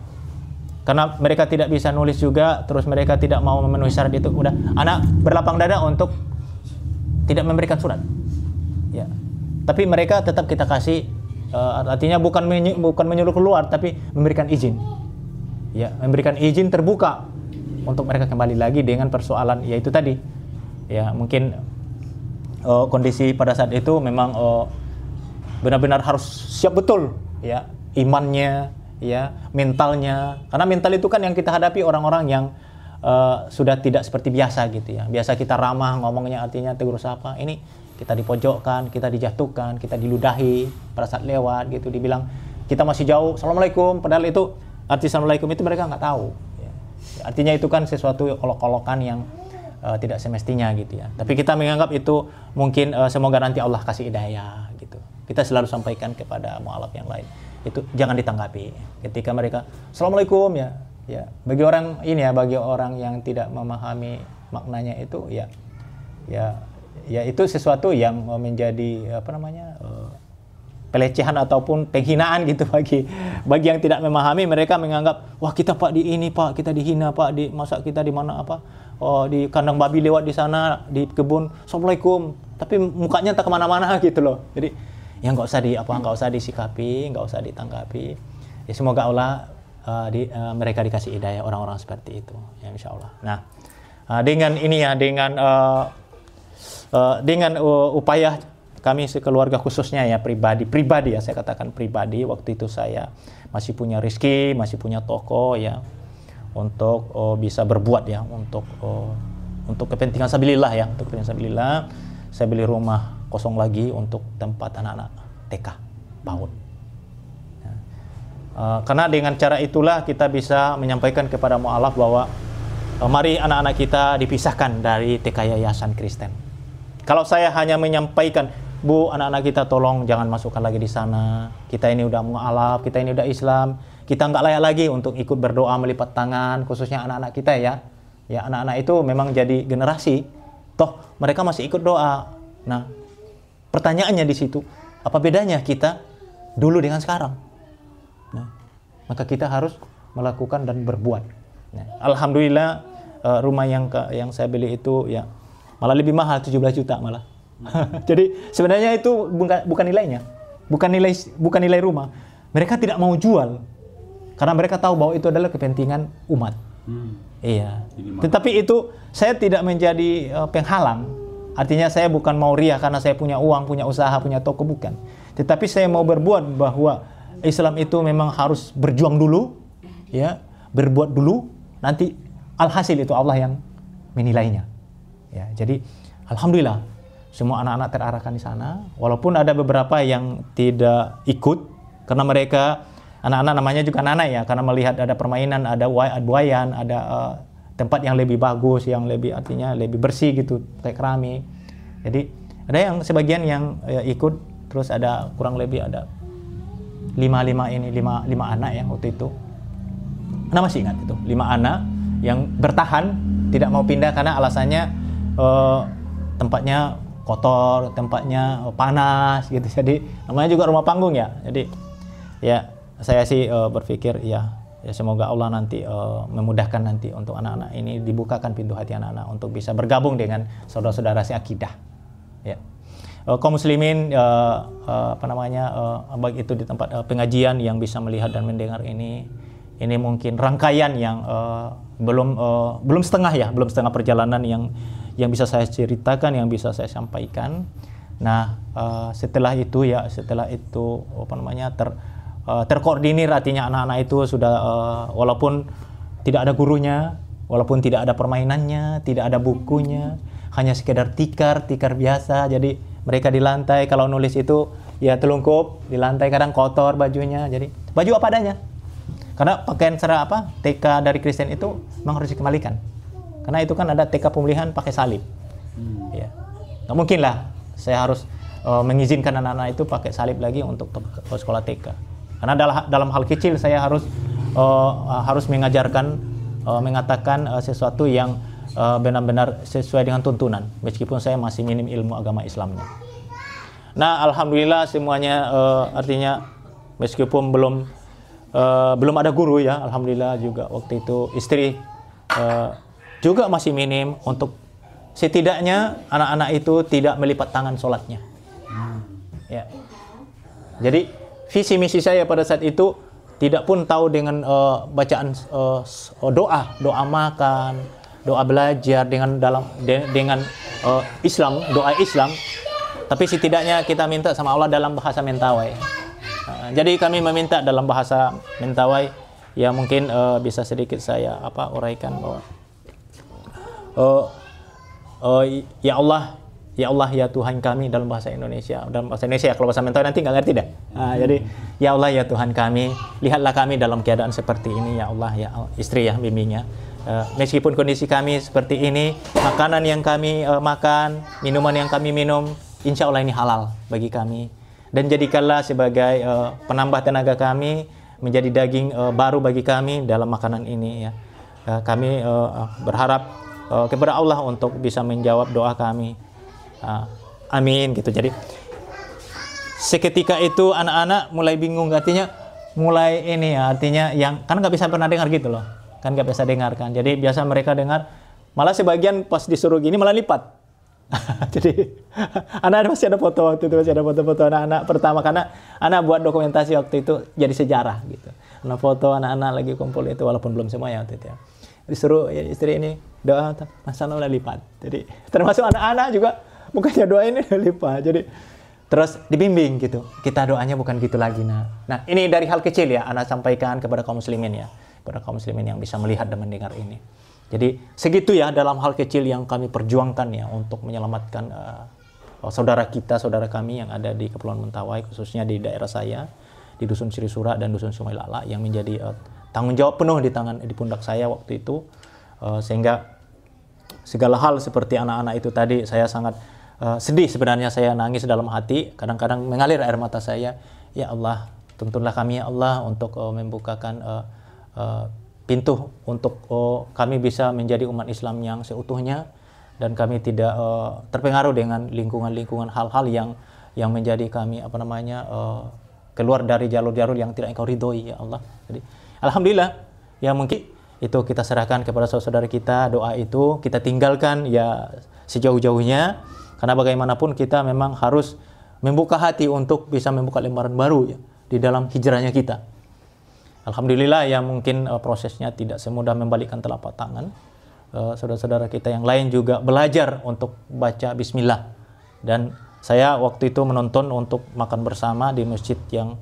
karena mereka tidak bisa nulis juga terus mereka tidak mau memenuhi syarat itu udah anak berlapang dada untuk tidak memberikan surat tapi mereka tetap kita kasih uh, artinya bukan menyu, bukan menyuruh keluar tapi memberikan izin ya memberikan izin terbuka untuk mereka kembali lagi dengan persoalan yaitu tadi ya mungkin uh, kondisi pada saat itu memang benar eh, benar-benar harus siap betul ya imannya ya mentalnya karena mental itu kan yang kita hadapi orang-orang yang uh, sudah tidak seperti biasa gitu ya biasa kita ramah ngomongnya artinya tegur sapa ini kita dipojokkan, kita dijatuhkan, kita diludahi pada saat lewat gitu dibilang kita masih jauh. Assalamualaikum padahal itu arti assalamualaikum itu mereka nggak tahu. Ya. Artinya itu kan sesuatu olok kolokan yang uh, tidak semestinya gitu ya. Tapi kita menganggap itu mungkin uh, semoga nanti Allah kasih hidayah gitu. Kita selalu sampaikan kepada mualaf yang lain itu jangan ditanggapi ketika mereka assalamualaikum ya ya bagi orang ini ya bagi orang yang tidak memahami maknanya itu ya ya ya itu sesuatu yang menjadi apa namanya eh, pelecehan ataupun penghinaan gitu bagi bagi yang tidak memahami mereka menganggap wah kita pak di ini pak kita dihina pak di masa kita di mana apa oh di kandang babi lewat di sana di kebun assalamualaikum tapi mukanya tak kemana-mana gitu loh jadi yang nggak usah di apa nggak usah disikapi nggak usah ditanggapi ya semoga Allah uh, di, uh, mereka dikasih hidayah orang-orang seperti itu ya insyaallah nah uh, dengan ini ya dengan uh, Eh, dengan uh, upaya kami sekeluarga khususnya ya pribadi pribadi ya saya katakan pribadi waktu itu saya masih punya rezeki masih punya toko ya untuk uh, bisa berbuat ya untuk uh, untuk kepentingan sabilillah ya untuk kepentingan sabilillah saya beli rumah kosong lagi untuk tempat anak-anak TK PAUD ya. uh, karena dengan cara itulah kita bisa menyampaikan kepada mualaf bahwa uh, mari anak-anak kita dipisahkan dari TK Yayasan Kristen kalau saya hanya menyampaikan, Bu, anak-anak kita tolong jangan masukkan lagi di sana. Kita ini udah mualaf, kita ini udah Islam. Kita nggak layak lagi untuk ikut berdoa melipat tangan, khususnya anak-anak kita ya. Ya, anak-anak itu memang jadi generasi. Toh, mereka masih ikut doa. Nah, pertanyaannya di situ, apa bedanya kita dulu dengan sekarang? Nah, maka kita harus melakukan dan berbuat. Nah, Alhamdulillah, eh, rumah yang yang saya beli itu ya Malah lebih mahal 17 juta malah. (laughs) Jadi sebenarnya itu bukan bukan nilainya. Bukan nilai bukan nilai rumah. Mereka tidak mau jual karena mereka tahu bahwa itu adalah kepentingan umat. Hmm. Iya. Tetapi itu saya tidak menjadi uh, penghalang. Artinya saya bukan mau ria karena saya punya uang, punya usaha, punya toko bukan. Tetapi saya mau berbuat bahwa Islam itu memang harus berjuang dulu, ya, berbuat dulu. Nanti alhasil itu Allah yang menilainya. Ya, jadi alhamdulillah semua anak-anak terarahkan di sana. Walaupun ada beberapa yang tidak ikut karena mereka anak-anak namanya juga anak-anak ya karena melihat ada permainan, ada buayan, ada uh, tempat yang lebih bagus, yang lebih artinya lebih bersih gitu, kayak kerami. Jadi ada yang sebagian yang ya, ikut, terus ada kurang lebih ada lima lima ini lima lima anak yang waktu itu. Anda masih ingat itu lima anak yang bertahan tidak mau pindah karena alasannya uh, tempatnya kotor, tempatnya panas gitu. (laughs) Jadi namanya juga rumah panggung ya. Jadi ya saya sih uh, berpikir ya ya semoga Allah nanti uh, memudahkan nanti untuk anak-anak ini dibukakan pintu hati anak-anak untuk bisa bergabung dengan saudara-saudara akidah. Ya. Uh, kaum muslimin uh, uh, apa namanya uh, baik itu di tempat uh, pengajian yang bisa melihat dan mendengar ini ini mungkin rangkaian yang uh, belum uh, belum setengah ya, belum setengah perjalanan yang yang bisa saya ceritakan, yang bisa saya sampaikan. Nah, uh, setelah itu ya, setelah itu apa namanya ter uh, terkoordinir artinya anak-anak itu sudah uh, walaupun tidak ada gurunya, walaupun tidak ada permainannya, tidak ada bukunya, hanya sekedar tikar, tikar biasa. Jadi mereka di lantai kalau nulis itu ya telungkup, di lantai kadang kotor bajunya. Jadi baju apa adanya. Karena pakaian secara apa TK dari Kristen itu memang harus dikembalikan. Karena itu kan ada TK pemulihan pakai salib. Hmm. Ya. Nggak mungkin lah saya harus uh, mengizinkan anak-anak itu pakai salib lagi untuk sekolah TK. Karena dalam, dalam hal kecil saya harus uh, harus mengajarkan uh, mengatakan uh, sesuatu yang benar-benar sesuai dengan tuntunan meskipun saya masih minim ilmu agama Islamnya. Nah, alhamdulillah semuanya uh, artinya meskipun belum uh, belum ada guru ya, alhamdulillah juga waktu itu istri uh, juga masih minim untuk setidaknya anak-anak itu tidak melipat tangan sholatnya. Hmm. Ya. Jadi visi misi saya pada saat itu tidak pun tahu dengan uh, bacaan uh, doa, doa makan, doa belajar dengan dalam de, dengan uh, Islam, doa Islam. Tapi setidaknya kita minta sama Allah dalam bahasa mentawai. Uh, jadi kami meminta dalam bahasa mentawai ya mungkin uh, bisa sedikit saya apa uraikan bahwa uh, uh, ya Allah ya Allah ya Tuhan kami dalam bahasa Indonesia dalam bahasa Indonesia kalau bahasa Mentawai nanti nggak ngerti dah nah, hmm. jadi ya Allah ya Tuhan kami lihatlah kami dalam keadaan seperti ini ya Allah ya istri ya bimbingnya uh, eh, meskipun kondisi kami seperti ini makanan yang kami uh, makan minuman yang kami minum insya Allah ini halal bagi kami dan jadikanlah sebagai uh, penambah tenaga kami menjadi daging uh, baru bagi kami dalam makanan ini ya uh, kami uh, berharap uh, kepada Allah untuk bisa menjawab doa kami. Uh, amin gitu. Jadi seketika itu anak-anak mulai bingung artinya mulai ini ya artinya yang kan nggak bisa pernah dengar gitu loh kan nggak bisa dengarkan jadi biasa mereka dengar malah sebagian pas disuruh gini malah lipat (laughs) jadi anak anak masih ada foto waktu itu masih ada foto-foto anak-anak pertama karena anak buat dokumentasi waktu itu jadi sejarah gitu anak foto anak-anak lagi kumpul itu walaupun belum semua ya waktu itu ya disuruh ya, istri ini doa masalah udah lipat jadi termasuk anak-anak juga mukanya doa ini (laughs) udah lipat jadi terus dibimbing gitu kita doanya bukan gitu lagi nah nah ini dari hal kecil ya anak sampaikan kepada kaum muslimin ya kepada kaum muslimin yang bisa melihat dan mendengar ini jadi segitu ya dalam hal kecil yang kami perjuangkan ya untuk menyelamatkan uh, saudara kita saudara kami yang ada di Kepulauan Mentawai khususnya di daerah saya di dusun Sirisura dan dusun Sumailala yang menjadi uh, tanggung jawab penuh di tangan di pundak saya waktu itu uh, sehingga segala hal seperti anak-anak itu tadi saya sangat uh, sedih sebenarnya saya nangis dalam hati kadang-kadang mengalir air mata saya ya Allah tentulah kami ya Allah untuk uh, membukakan uh, uh, pintu untuk uh, kami bisa menjadi umat Islam yang seutuhnya dan kami tidak uh, terpengaruh dengan lingkungan-lingkungan hal-hal yang yang menjadi kami apa namanya uh, keluar dari jalur-jalur yang tidak engkau ridhoi ya Allah. Jadi Alhamdulillah ya mungkin itu kita serahkan kepada saudara-saudara kita doa itu kita tinggalkan ya sejauh-jauhnya karena bagaimanapun kita memang harus membuka hati untuk bisa membuka lembaran baru ya di dalam hijrahnya kita. Alhamdulillah ya mungkin uh, prosesnya tidak semudah membalikkan telapak tangan. saudara eh, saudara-saudara kita yang lain juga belajar untuk baca bismillah. Dan saya waktu itu menonton untuk makan bersama di masjid yang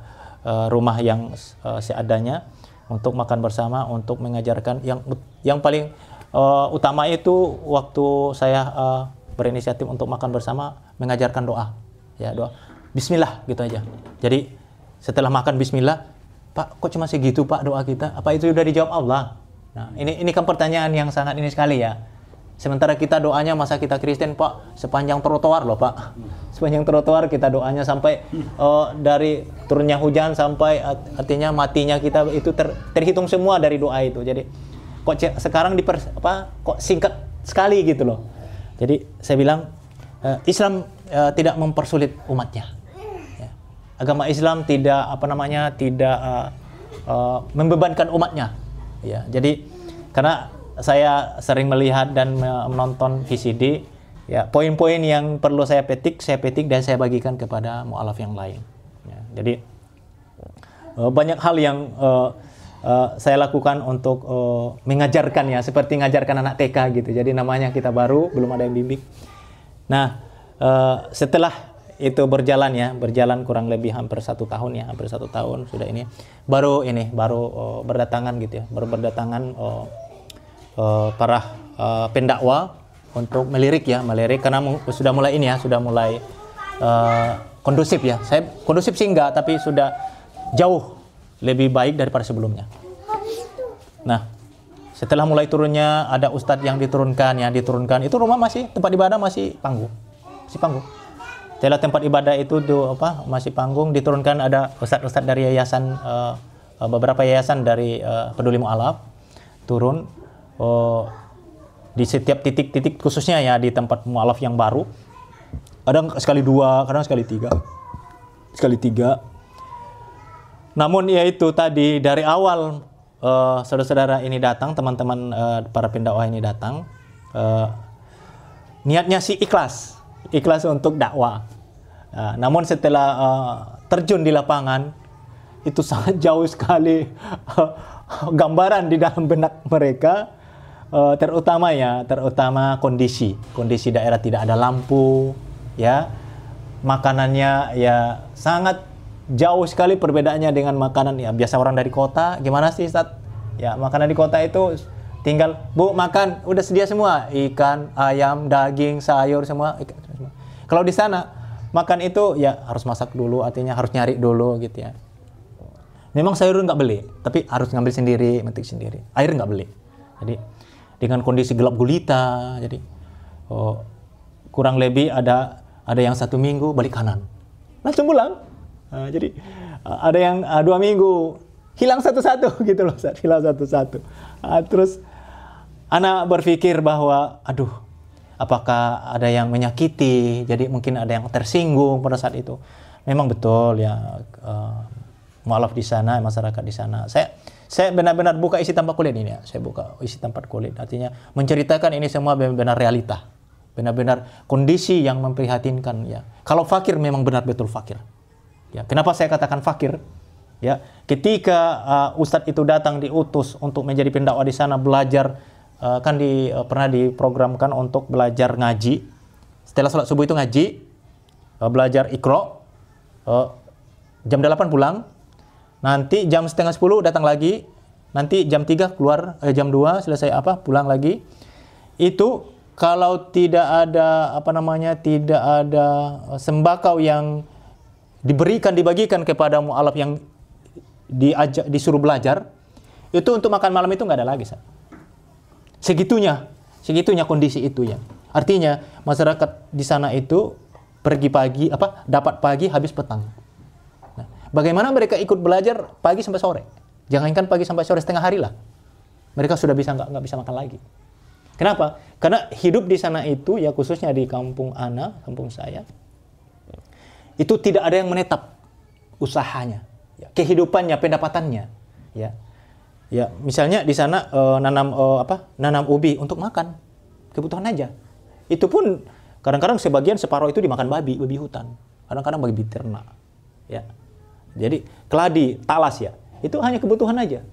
uh, rumah yang uh, seadanya untuk makan bersama, untuk mengajarkan yang yang paling uh, utama itu waktu saya uh, berinisiatif untuk makan bersama mengajarkan doa. Ya, doa. Bismillah gitu aja. Jadi setelah makan bismillah, Pak, kok cuma segitu Pak doa kita? Apa itu sudah dijawab Allah? Nah, ini ini kan pertanyaan yang sangat ini sekali ya Sementara kita doanya masa kita Kristen, Pak, sepanjang trotoar loh, Pak. Sepanjang trotoar kita doanya sampai uh, dari turunnya hujan sampai artinya matinya kita itu ter, terhitung semua dari doa itu. Jadi kok sekarang diper, apa kok singkat sekali gitu loh. Jadi saya bilang uh, Islam uh, tidak mempersulit umatnya. Ya. Agama Islam tidak apa namanya tidak uh, uh, membebankan umatnya. Ya, jadi karena saya sering melihat dan menonton VCD ya poin-poin yang perlu saya petik saya petik dan saya bagikan kepada mualaf yang lain ya, jadi eh, banyak hal yang uh, uh, saya lakukan untuk uh, mengajarkan ya seperti mengajarkan anak TK gitu jadi namanya kita baru belum ada yang bimbing nah uh, setelah itu berjalan ya berjalan kurang lebih hampir satu tahun ya hampir satu tahun sudah ini baru ini baru uh, berdatangan gitu ya baru berdatangan uh, uh, para uh, pendakwa untuk melirik ya, melirik karena sudah mulai ini ya, sudah mulai uh, kondusif ya. Saya kondusif sih enggak, tapi sudah jauh lebih baik daripada sebelumnya. Nah, setelah mulai turunnya ada ustadz yang diturunkan, yang diturunkan itu rumah masih tempat ibadah masih panggung, masih panggung. Setelah tempat ibadah itu tuh apa masih panggung diturunkan ada ustadz-ustadz dari yayasan uh, beberapa yayasan dari uh, peduli mualaf turun oh, di setiap titik-titik khususnya ya di tempat mualaf yang baru kadang sekali dua kadang sekali tiga sekali tiga namun ya itu tadi dari awal saudara eh, saudara-saudara ini datang teman-teman uh, para pendakwah ini datang uh, niatnya sih ikhlas ikhlas untuk dakwah uh, namun setelah uh, terjun di lapangan itu (laughs) sangat jauh sekali gambaran di dalam benak mereka uh, terutama ya, terutama kondisi, kondisi daerah tidak ada lampu, ya makanannya ya sangat jauh sekali perbedaannya dengan makanan ya biasa orang dari kota. Gimana sih, saat Ya makanan di kota itu tinggal bu makan udah sedia semua ikan, ayam, daging, sayur semua. Kalau di sana makan itu ya harus masak dulu, artinya harus nyari dulu gitu ya. Memang sayur nggak beli, tapi harus ngambil sendiri, metik sendiri. Air nggak beli. Jadi dengan kondisi gelap gulita jadi oh, kurang lebih ada ada yang satu minggu balik kanan langsung pulang uh, jadi ah, ada yang uh, dua minggu hilang satu-satu (laughs) gitu loh Ustaz. hilang satu-satu uh, terus anak berpikir bahwa aduh apakah ada yang menyakiti jadi mungkin ada yang tersinggung pada saat itu memang betul ya uh, mualaf di sana masyarakat di sana saya saya benar-benar buka isi tempat kulit ini ya. Saya buka isi tempat kulit. Artinya menceritakan ini semua benar-benar realita. Benar-benar kondisi yang memprihatinkan ya. Kalau fakir memang benar betul fakir. Ya, kenapa saya katakan fakir? Ya, ketika uh, ustadz itu datang diutus untuk menjadi pendakwah di sana belajar uh, kan di uh, pernah diprogramkan untuk belajar ngaji. Setelah sholat subuh itu ngaji, uh, belajar ikro, uh, jam 8 pulang, Nanti jam setengah sepuluh datang lagi. Nanti jam tiga keluar, eh, jam dua selesai apa pulang lagi. Itu kalau tidak ada apa namanya tidak ada sembakau yang diberikan dibagikan kepada mualaf yang diajak disuruh belajar itu untuk makan malam itu nggak ada lagi Sa. segitunya segitunya kondisi itu ya artinya masyarakat di sana itu pergi pagi apa dapat pagi habis petang Bagaimana mereka ikut belajar pagi sampai sore? Jangankan pagi sampai sore, setengah hari lah. Mereka sudah bisa nggak nggak bisa makan lagi. Kenapa? Karena hidup di sana itu ya khususnya di kampung Ana, kampung saya, itu tidak ada yang menetap usahanya, ya, kehidupannya, pendapatannya, ya. Ya, misalnya di sana e, nanam e, apa? Nanam ubi untuk makan, kebutuhan aja. Itu pun kadang-kadang sebagian separuh itu dimakan babi, babi hutan. Kadang-kadang bagi ternak, ya jadi keladi, talas ya, itu hanya kebutuhan aja.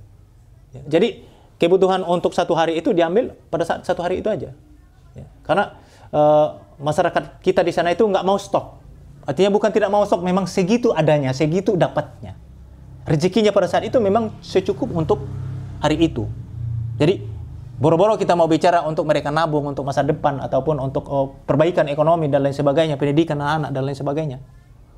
Ya, jadi kebutuhan untuk satu hari itu diambil pada saat satu hari itu aja. Ya, karena uh, masyarakat kita di sana itu nggak mau stok. Artinya bukan tidak mau stok, memang segitu adanya, segitu dapatnya. Rezekinya pada saat itu memang secukup untuk hari itu. Jadi boro-boro kita mau bicara untuk mereka nabung untuk masa depan ataupun untuk oh, perbaikan ekonomi dan lain sebagainya, pendidikan anak, -anak dan lain sebagainya.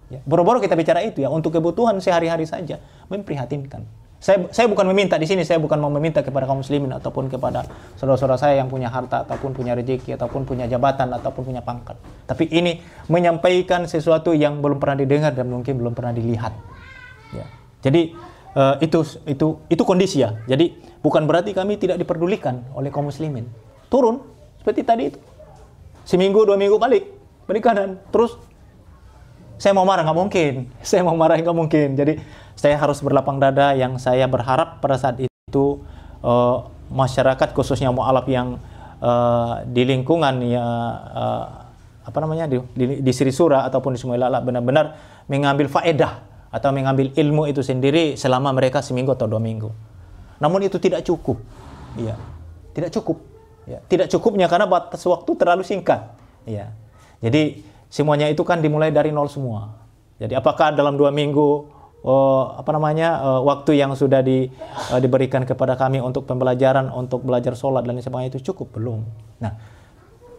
Ya, boro-boro kita bicara itu ya untuk kebutuhan sehari-hari saja memprihatinkan. Saya saya bukan meminta di sini, saya bukan mau meminta kepada kaum muslimin ataupun kepada saudara-saudara saya yang punya harta ataupun punya rezeki ataupun punya jabatan ataupun punya pangkat. Tapi ini menyampaikan sesuatu yang belum pernah didengar dan mungkin belum pernah dilihat. Ya. Jadi uh, itu itu itu kondisi ya. Jadi bukan berarti kami tidak diperdulikan oleh kaum muslimin. Turun seperti tadi itu. Seminggu dua minggu balik balik kanan terus saya mau marah nggak mungkin (laughs) saya mau marah nggak mungkin jadi saya harus berlapang dada yang saya berharap pada saat itu uh, masyarakat khususnya mualaf yang uh, di lingkungan ya uh, apa namanya di, di, di Sura ataupun di Sumailala benar-benar mengambil faedah atau mengambil ilmu itu sendiri selama mereka seminggu atau dua minggu. Namun itu tidak cukup, ya tidak cukup, ya tidak cukupnya karena batas waktu terlalu singkat, ya. Jadi semuanya itu kan dimulai dari nol semua. Jadi apakah dalam dua minggu uh, apa namanya uh, waktu yang sudah di, uh, diberikan kepada kami untuk pembelajaran untuk belajar sholat dan sebagainya itu cukup belum. Nah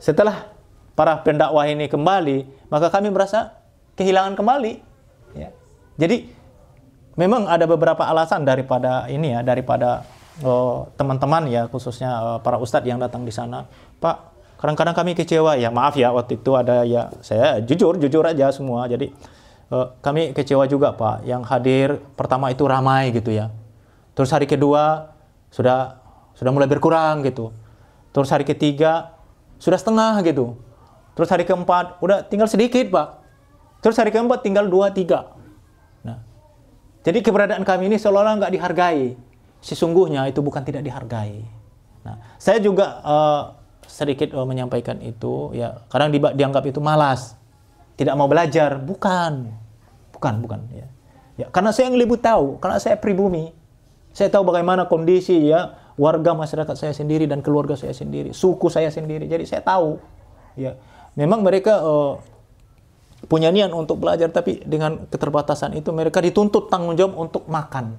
setelah para pendakwah ini kembali maka kami merasa kehilangan kembali. Ya. Jadi memang ada beberapa alasan daripada ini ya daripada oh, teman-teman uh, ya khususnya uh, para ustadz yang datang di sana, Pak kadang-kadang kami kecewa ya maaf ya waktu itu ada ya saya jujur jujur aja semua jadi eh, kami kecewa juga Pak yang hadir pertama itu ramai gitu ya terus hari kedua sudah sudah mulai berkurang gitu terus hari ketiga sudah setengah gitu terus hari keempat udah tinggal sedikit Pak terus hari keempat tinggal dua tiga nah jadi keberadaan kami ini seolah-olah nggak dihargai sesungguhnya itu bukan tidak dihargai nah saya juga eh, sedikit uh, menyampaikan itu ya kadang di, dianggap itu malas tidak mau belajar bukan bukan bukan ya ya karena saya yang lebih tahu karena saya pribumi saya tahu bagaimana kondisi ya warga masyarakat saya sendiri dan keluarga saya sendiri suku saya sendiri jadi saya tahu ya memang mereka uh, punya niat untuk belajar tapi dengan keterbatasan itu mereka dituntut tanggung jawab untuk makan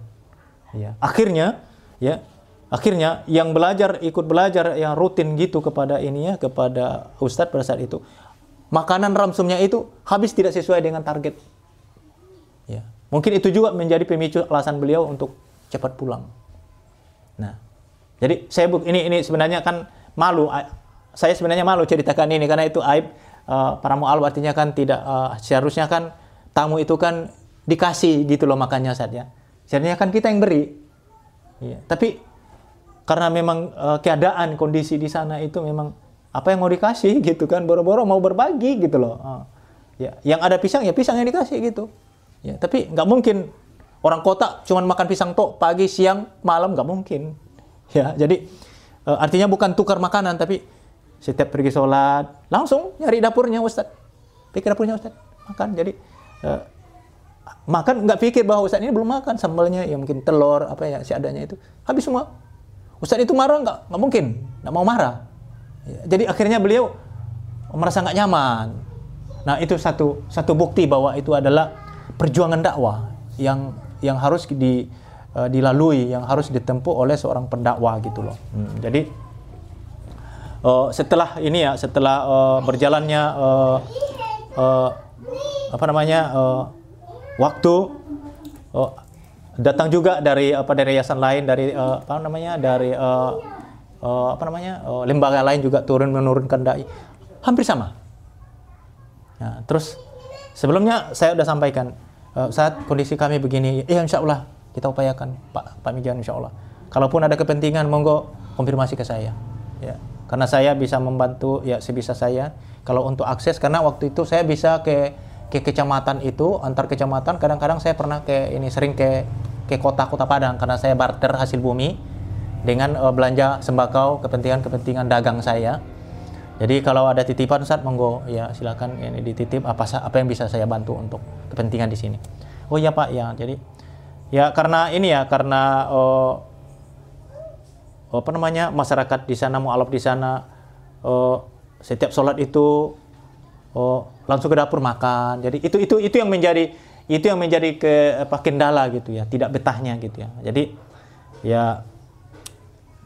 ya akhirnya ya akhirnya yang belajar ikut belajar yang rutin gitu kepada ininya kepada ustadz pada saat itu makanan ramsumnya itu habis tidak sesuai dengan target ya mungkin itu juga menjadi pemicu alasan beliau untuk cepat pulang nah jadi saya ini ini sebenarnya kan malu saya sebenarnya malu ceritakan ini karena itu aib uh, para mu'alaf artinya kan tidak uh, seharusnya kan tamu itu kan dikasih gitu loh makannya saatnya seharusnya kan kita yang beri ya. tapi karena memang uh, keadaan kondisi di sana itu memang apa yang mau dikasih (laughs) gitu kan boro-boro mau berbagi gitu loh uh, ya yang ada pisang ya pisang yang dikasih gitu ya tapi nggak mungkin orang kota cuman makan pisang tok pagi siang malam nggak mungkin (laughs) ya jadi uh, artinya bukan tukar makanan tapi setiap pergi sholat langsung nyari dapurnya ustad pikir dapurnya ustad makan jadi uh, makan nggak pikir bahwa ustad ini belum makan sambalnya ya mungkin telur apa ya adanya itu habis semua Ustadz itu marah nggak? Nggak mungkin, nggak mau marah. Jadi akhirnya beliau merasa nggak nyaman. Nah itu satu satu bukti bahwa itu adalah perjuangan dakwah yang yang harus di, uh, dilalui, yang harus ditempuh oleh seorang pendakwah gitu loh. Hmm, jadi uh, setelah ini ya, setelah uh, berjalannya uh, uh, apa namanya uh, waktu. Uh, datang juga dari apa dari yayasan lain dari uh, apa namanya dari uh, uh, apa namanya uh, lembaga lain juga turun menurunkan dai hampir sama nah, terus sebelumnya saya sudah sampaikan uh, saat kondisi kami begini ya insya Allah kita upayakan Pak Pak Mijan insya Allah kalaupun ada kepentingan monggo konfirmasi ke saya ya karena saya bisa membantu ya sebisa saya kalau untuk akses karena waktu itu saya bisa ke ke kecamatan itu antar kecamatan kadang-kadang saya pernah ke ini sering ke ke kota-kota Padang karena saya barter hasil bumi dengan uh, belanja sembako kepentingan-kepentingan dagang saya. Jadi kalau ada titipan saat monggo ya silakan ini dititip apa apa yang bisa saya bantu untuk kepentingan di sini. Oh iya Pak ya. Jadi ya karena ini ya karena uh, apa namanya masyarakat di sana mau mualaf di sana uh, setiap sholat itu oh, langsung ke dapur makan. Jadi itu itu itu yang menjadi itu yang menjadi ke apa kendala gitu ya tidak betahnya gitu ya jadi ya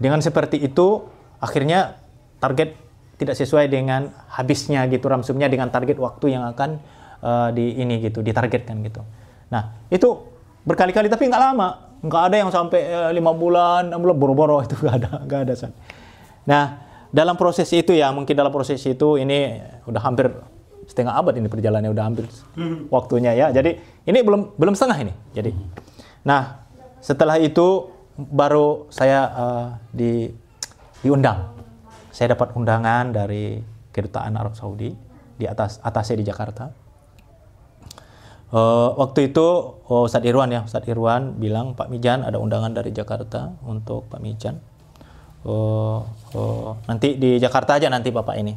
dengan seperti itu akhirnya target tidak sesuai dengan habisnya gitu ramsumnya dengan target waktu yang akan uh, di ini gitu ditargetkan gitu nah itu berkali-kali tapi nggak lama nggak ada yang sampai eh, lima bulan enam bulan boro-boro itu nggak ada nggak ada san nah dalam proses itu ya mungkin dalam proses itu ini udah hampir setengah abad ini perjalanannya udah hampir hmm. waktunya ya. Jadi ini belum belum setengah ini. Jadi, nah setelah itu baru saya uh, di diundang. Saya dapat undangan dari kedutaan Arab Saudi di atas atasnya e di Jakarta. Uh, waktu itu oh, Ustadz Irwan ya, Ustadz Irwan bilang Pak Mijan ada undangan dari Jakarta untuk Pak Mijan. Uh, uh, nanti di Jakarta aja nanti Bapak ini.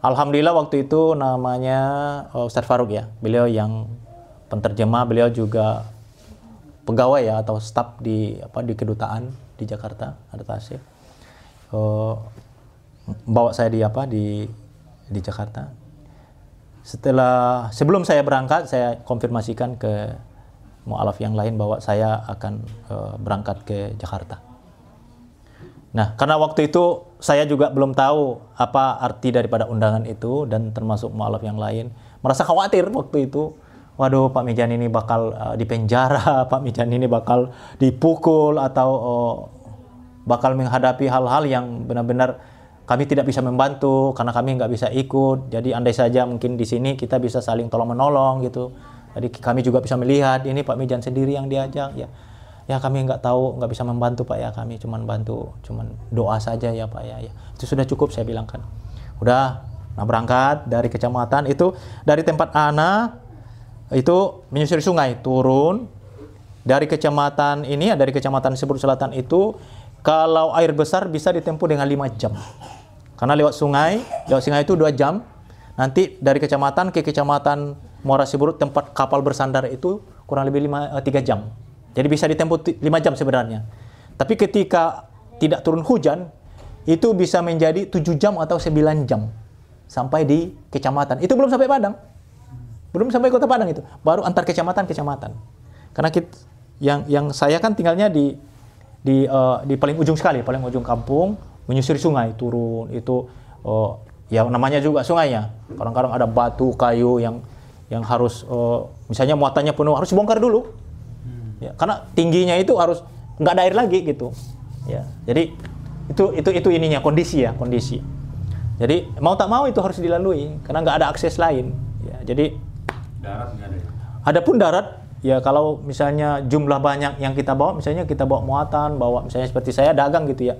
Alhamdulillah waktu itu namanya uh, Ustadz Faruk ya, beliau yang penterjemah beliau juga pegawai ya atau staf di apa di kedutaan di Jakarta ada Tasif uh, eh, bawa saya di apa di di Jakarta setelah sebelum saya berangkat saya konfirmasikan ke mualaf yang lain bahwa saya akan uh, berangkat ke Jakarta Nah, karena waktu itu saya juga belum tahu apa arti daripada undangan itu dan termasuk mualaf yang lain merasa khawatir waktu itu waduh Pak Mijan ini bakal uh, eh, dipenjara, (laughs) Pak Mijan ini bakal dipukul atau uh, bakal menghadapi hal-hal yang benar-benar kami tidak bisa membantu karena kami nggak bisa ikut. Jadi andai saja mungkin di sini kita bisa saling tolong menolong gitu. Jadi kami juga bisa melihat ini Pak Mijan sendiri yang diajak ya. Ya kami nggak tahu, nggak bisa membantu Pak ya. Kami cuman bantu, cuman doa saja ya Pak ya. ya. Itu sudah cukup saya bilangkan. Udah, nah berangkat dari kecamatan itu dari tempat Ana itu menyusuri sungai turun dari kecamatan ini ya, dari kecamatan Sebur Selatan itu kalau air besar bisa ditempuh dengan lima jam karena lewat sungai lewat sungai itu dua jam nanti dari kecamatan ke kecamatan Muara Siburut tempat kapal bersandar itu kurang lebih 5, 3 eh, jam jadi bisa ditempuh lima jam sebenarnya tapi ketika tidak turun hujan itu bisa menjadi tujuh jam atau sembilan jam sampai di kecamatan itu belum sampai Padang belum sampai Kota Padang itu, baru antar kecamatan-kecamatan. Karena kita, yang yang saya kan tinggalnya di di uh, di paling ujung sekali, paling ujung kampung, menyusuri sungai turun itu uh, ya namanya juga sungainya. Kadang-kadang ada batu, kayu yang yang harus uh, misalnya muatannya penuh harus bongkar dulu. Hmm. Ya, karena tingginya itu harus nggak ada air lagi gitu. Ya. Jadi itu itu itu ininya kondisi ya, kondisi. Jadi mau tak mau itu harus dilalui karena nggak ada akses lain. Ya, jadi ada. Ya? pun darat ya kalau misalnya jumlah banyak yang kita bawa misalnya kita bawa muatan bawa misalnya seperti saya dagang gitu ya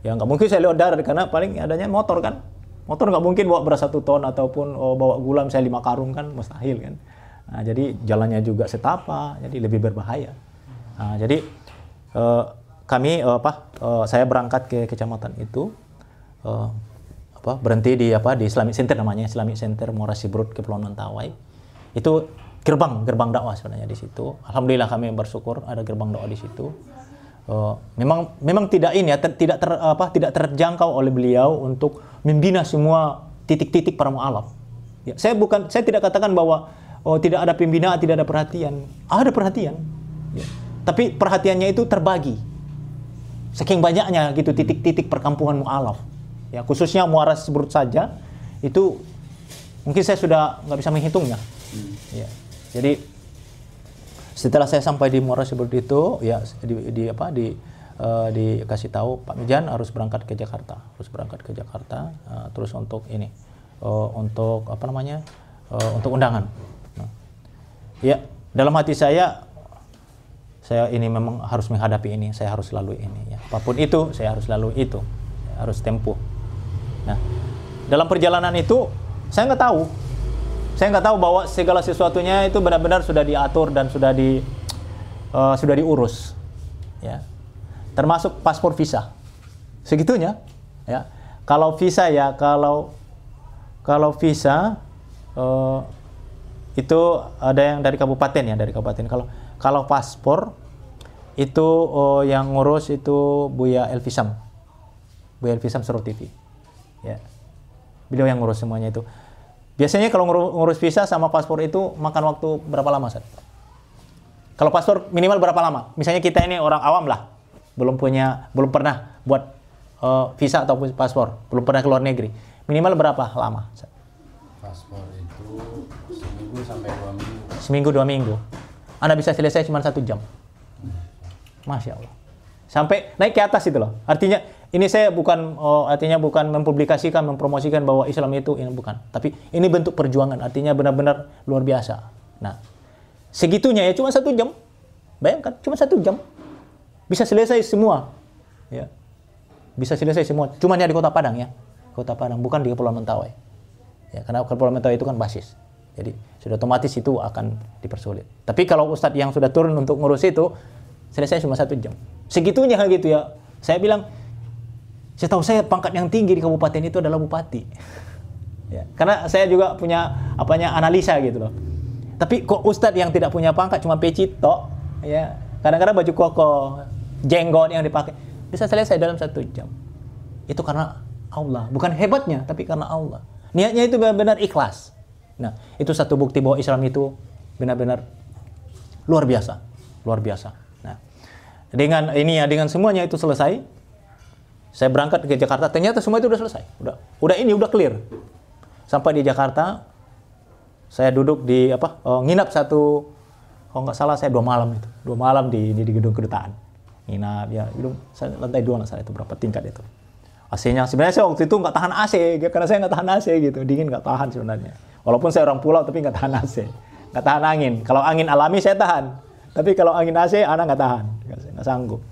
ya nggak mungkin saya lewat darat karena paling adanya motor kan motor nggak mungkin bawa beras satu ton ataupun oh, bawa gula misalnya lima karung kan mustahil kan nah, jadi jalannya juga setapa jadi lebih berbahaya nah, jadi eh, kami eh, apa eh, saya berangkat ke kecamatan itu eh, apa berhenti di apa di Islamic Center namanya Islamic Center Morasibrut Kepulauan Mentawai itu gerbang gerbang dakwah sebenarnya di situ. Alhamdulillah kami bersyukur ada gerbang dakwah di situ. Uh, memang memang tidak ini ya ter, tidak ter, apa tidak terjangkau oleh beliau untuk membina semua titik-titik para mualaf. Ya, saya bukan saya tidak katakan bahwa oh tidak ada pembinaan, tidak ada perhatian. Ada perhatian. Ya. Tapi perhatiannya itu terbagi. Saking banyaknya gitu titik-titik perkampungan mualaf. Ya, khususnya Muara sebut saja itu mungkin saya sudah nggak bisa menghitungnya ya jadi setelah saya sampai di Muara seperti itu ya di, di apa di uh, dikasih tahu Pak Mijan harus berangkat ke Jakarta harus berangkat ke Jakarta uh, terus untuk ini uh, untuk apa namanya uh, untuk undangan nah. ya dalam hati saya saya ini memang harus menghadapi ini saya harus lalui ini ya apapun itu saya harus lalui itu saya harus tempuh nah dalam perjalanan itu saya nggak tahu saya nggak tahu bahwa segala sesuatunya itu benar-benar sudah diatur dan sudah di uh, sudah diurus ya termasuk paspor visa segitunya ya kalau visa ya kalau kalau visa uh, itu ada yang dari kabupaten ya dari kabupaten kalau kalau paspor itu uh, yang ngurus itu Buya Elvisam Buya Elvisam surut TV ya beliau yang ngurus semuanya itu Biasanya kalau ngurus visa sama paspor itu makan waktu berapa lama, Sat? Kalau paspor minimal berapa lama? Misalnya kita ini orang awam lah, belum punya, belum pernah buat uh, visa ataupun paspor, belum pernah keluar negeri. Minimal berapa lama? Sat? Paspor itu seminggu sampai dua minggu. Seminggu dua minggu. Anda bisa selesai cuma satu jam. Hmm. Masya Allah. Sampai naik ke atas itu loh. Artinya ini saya bukan oh, artinya bukan mempublikasikan, mempromosikan bahwa Islam itu ini bukan, tapi ini bentuk perjuangan. Artinya benar-benar luar biasa. Nah, segitunya ya cuma satu jam. Bayangkan, cuma satu jam bisa selesai semua. Ya, bisa selesai semua. Cuma ya di Kota Padang ya, Kota Padang bukan di Kepulauan Mentawai. Ya, karena Kepulauan Mentawai itu kan basis. Jadi sudah otomatis itu akan dipersulit. Tapi kalau Ustadz yang sudah turun untuk ngurus itu, selesai cuma satu jam. Segitunya gitu ya. Saya bilang saya tahu saya pangkat yang tinggi di kabupaten itu adalah bupati. Ya, karena saya juga punya apanya analisa gitu loh. Tapi kok ustadz yang tidak punya pangkat cuma peci tok, ya. Kadang-kadang baju koko, jenggot yang dipakai bisa selesai dalam satu jam. Itu karena Allah, bukan hebatnya, tapi karena Allah. Niatnya itu benar-benar ikhlas. Nah, itu satu bukti bahwa Islam itu benar-benar luar biasa, luar biasa. Nah, dengan ini ya, dengan semuanya itu selesai, saya berangkat ke Jakarta, ternyata semua itu udah selesai. Udah, udah ini udah clear. Sampai di Jakarta, saya duduk di apa? oh, nginap satu kalau nggak salah saya dua malam itu. Dua malam di di, di gedung kedutaan. Nginap ya, gedung lantai dua lah saya itu berapa tingkat itu. AC-nya sebenarnya saya waktu itu nggak tahan AC karena saya nggak tahan AC gitu dingin nggak tahan sebenarnya walaupun saya orang pulau tapi nggak tahan AC nggak tahan angin kalau angin alami saya tahan tapi kalau angin AC anak nggak tahan nggak sanggup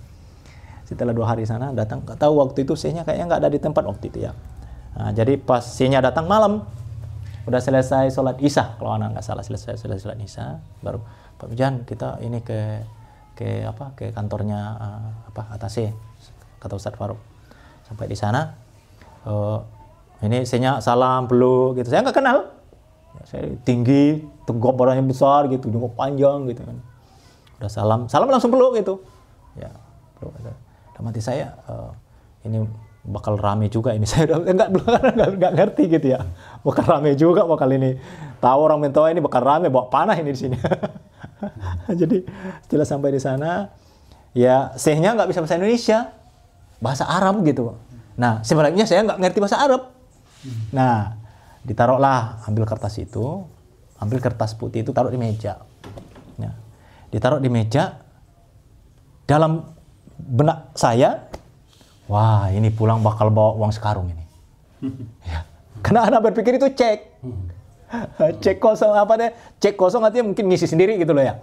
setelah dua hari sana datang nggak tahu waktu itu sihnya kayaknya nggak ada di tempat waktu itu ya nah, jadi pas sihnya datang malam udah selesai sholat isya kalau anak nggak salah selesai selesai sholat isya baru Pak Bijan kita ini ke ke apa ke kantornya uh, apa sih kata Ustaz Faruk sampai di sana uh, ini sihnya salam perlu gitu saya nggak kenal ya, saya tinggi tegap badannya besar gitu jenggot panjang gitu kan udah salam salam langsung peluk gitu ya peluk gitu dalam hati saya uh, ini bakal rame juga ini (laughs) saya enggak belum enggak ngerti gitu ya bakal rame juga bakal ini tahu orang mentua oh, ini bakal rame bawa panah ini di sini (laughs) jadi setelah sampai di sana ya sehnya nggak bisa bahasa Indonesia bahasa Arab gitu nah sebenarnya saya nggak ngerti bahasa Arab nah ditaruhlah ambil kertas itu ambil kertas putih itu taruh di meja ya. ditaruh di meja dalam benak saya, wah ini pulang bakal bawa uang sekarung ini. (laughs) ya. Karena anak berpikir itu cek. Hmm. (laughs) cek kosong apa deh? Cek kosong artinya mungkin ngisi sendiri gitu loh ya.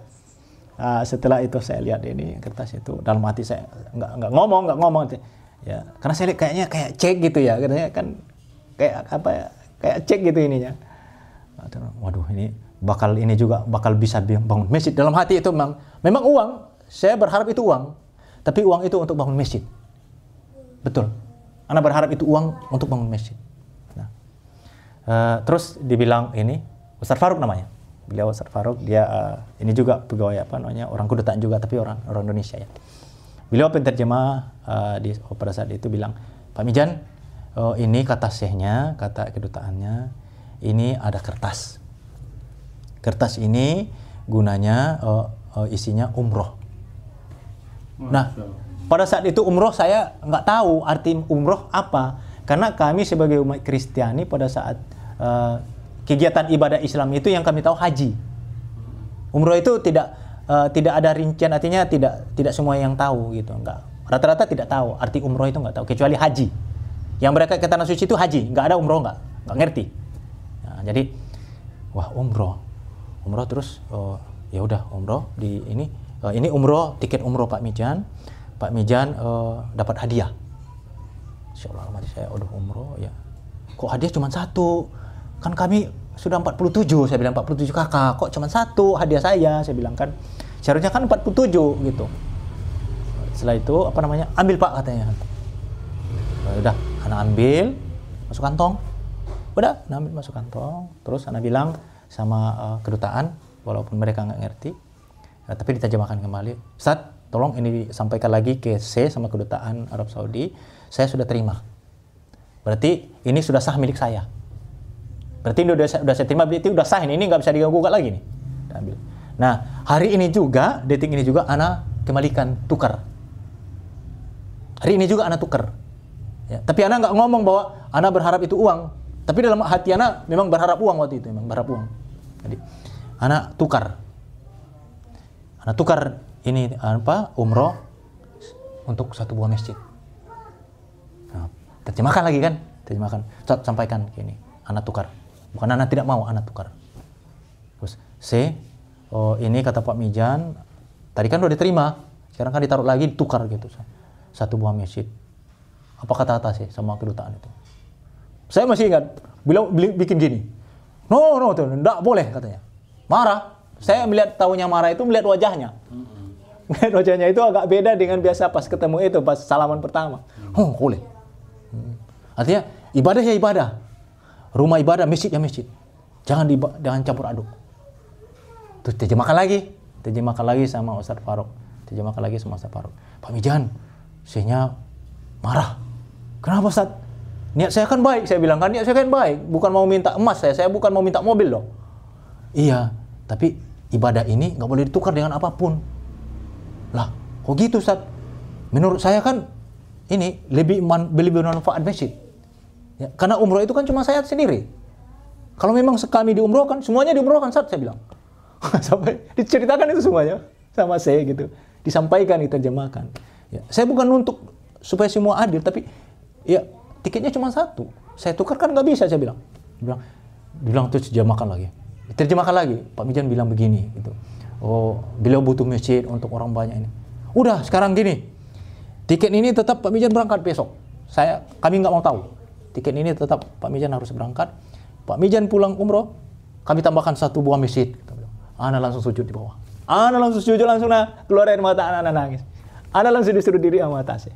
Nah, setelah itu saya lihat ini kertas itu dalam hati saya nggak nggak ngomong nggak ngomong ya karena saya lihat kayaknya kayak cek gitu ya katanya kan kayak apa ya kayak cek gitu ininya waduh ini bakal ini juga bakal bisa bangun masjid dalam hati itu memang memang uang saya berharap itu uang tapi uang itu untuk bangun masjid. Betul. Anak berharap itu uang untuk bangun masjid. Nah. Uh, terus dibilang ini, Ustaz Faruk namanya. Beliau Ustaz Faruk, dia uh, ini juga pegawai apa namanya, orang kudutan juga tapi orang orang Indonesia ya. Beliau penterjemah uh, eh, di oh, pada saat itu bilang, Pak Mijan, oh, ini kata syekhnya, kata kedutaannya, ini ada kertas. Kertas ini gunanya uh, uh, isinya umroh. Nah, pada saat itu umroh saya nggak tahu arti umroh apa karena kami sebagai umat Kristiani pada saat uh, kegiatan ibadah Islam itu yang kami tahu haji. Umroh itu tidak uh, tidak ada rincian artinya tidak tidak semua yang tahu gitu enggak. Rata-rata tidak tahu arti umroh itu nggak tahu kecuali haji. Yang mereka ke tanah suci itu haji, nggak ada umroh nggak nggak ngerti. Nah, jadi wah umroh umroh terus oh, ya udah umroh di ini Eh, ini umroh tiket umroh Pak Mijan Pak Mijan uh, dapat hadiah Insya Allah mati saya udah umroh ya kok hadiah cuma satu kan kami sudah 47 saya bilang 47 kakak kok cuma satu hadiah saya saya bilang kan seharusnya kan 47 gitu setelah itu apa namanya ambil pak katanya nah, udah anak ambil masuk kantong udah anak ambil masuk kantong terus anak bilang sama uh, kedutaan walaupun mereka nggak ngerti uh, tapi diterjemahkan kembali Ustaz tolong ini disampaikan lagi ke C sama kedutaan Arab Saudi saya sudah terima berarti ini sudah sah milik saya berarti ini sudah, sudah saya terima berarti sudah sah ini ini nggak bisa diganggu gugat lagi nih nah hari ini juga detik ini juga anak kembalikan tukar hari ini juga anak tukar ya. tapi anak nggak ngomong bahwa anak berharap itu uang tapi dalam hati anak memang berharap uang waktu itu memang berharap uang jadi anak tukar Nah, tukar ini apa umroh untuk satu buah masjid. Nah, terjemahkan lagi kan? Terjemahkan. Sampaikan gini, anak tukar. Bukan anak tidak mau, anak tukar. Terus C, oh, ini kata Pak Mijan, tadi kan udah diterima, sekarang kan ditaruh lagi ditukar gitu. Satu buah masjid. Apa kata atas sih ya, sama kedutaan itu? Saya masih ingat, beliau bikin gini. No, no, tidak boleh katanya. Marah saya melihat tahunya marah itu melihat wajahnya. Melihat wajahnya itu agak beda dengan biasa pas ketemu itu, pas salaman pertama. Mm. Oh, boleh. Mm. Artinya ibadah ya ibadah. Rumah ibadah, masjid ya masjid. Jangan di, jangan campur aduk. Terus terjemahkan lagi, terjemahkan lagi sama Ustaz Farouk Terjemahkan lagi sama Ustaz Farouk Pak Mijan, sehingga marah. Kenapa Ustaz? Niat saya kan baik, saya bilang kan niat saya kan baik, bukan mau minta emas saya, saya bukan mau minta mobil loh. Iya, tapi ibadah ini nggak boleh ditukar dengan apapun. Lah, kok gitu Ustaz? Menurut saya kan ini lebih man, lebih manfaat masjid. Ya, karena umroh itu kan cuma saya sendiri. Kalau memang kami diumrohkan, semuanya diumrohkan saat saya bilang. (laughs) Sampai diceritakan itu semuanya sama saya gitu. Disampaikan, diterjemahkan. Ya, saya bukan untuk supaya semua adil, tapi ya tiketnya cuma satu. Saya tukar kan nggak bisa, saya bilang. Dia bilang, dia bilang terus sejamakan lagi Terjemahkan lagi. Pak Mijan bilang begini gitu. Oh, beliau butuh masjid untuk orang banyak ini. Udah, sekarang gini. Tiket ini tetap Pak Mijan berangkat besok. Saya kami nggak mau tahu. Tiket ini tetap Pak Mijan harus berangkat. Pak Mijan pulang umroh, kami tambahkan satu buah masjid. Gitu. Ana langsung sujud di bawah. Ana langsung sujud langsung nah, keluar air mata anak-anak nangis. Ana langsung disuruh diri sama atasnya.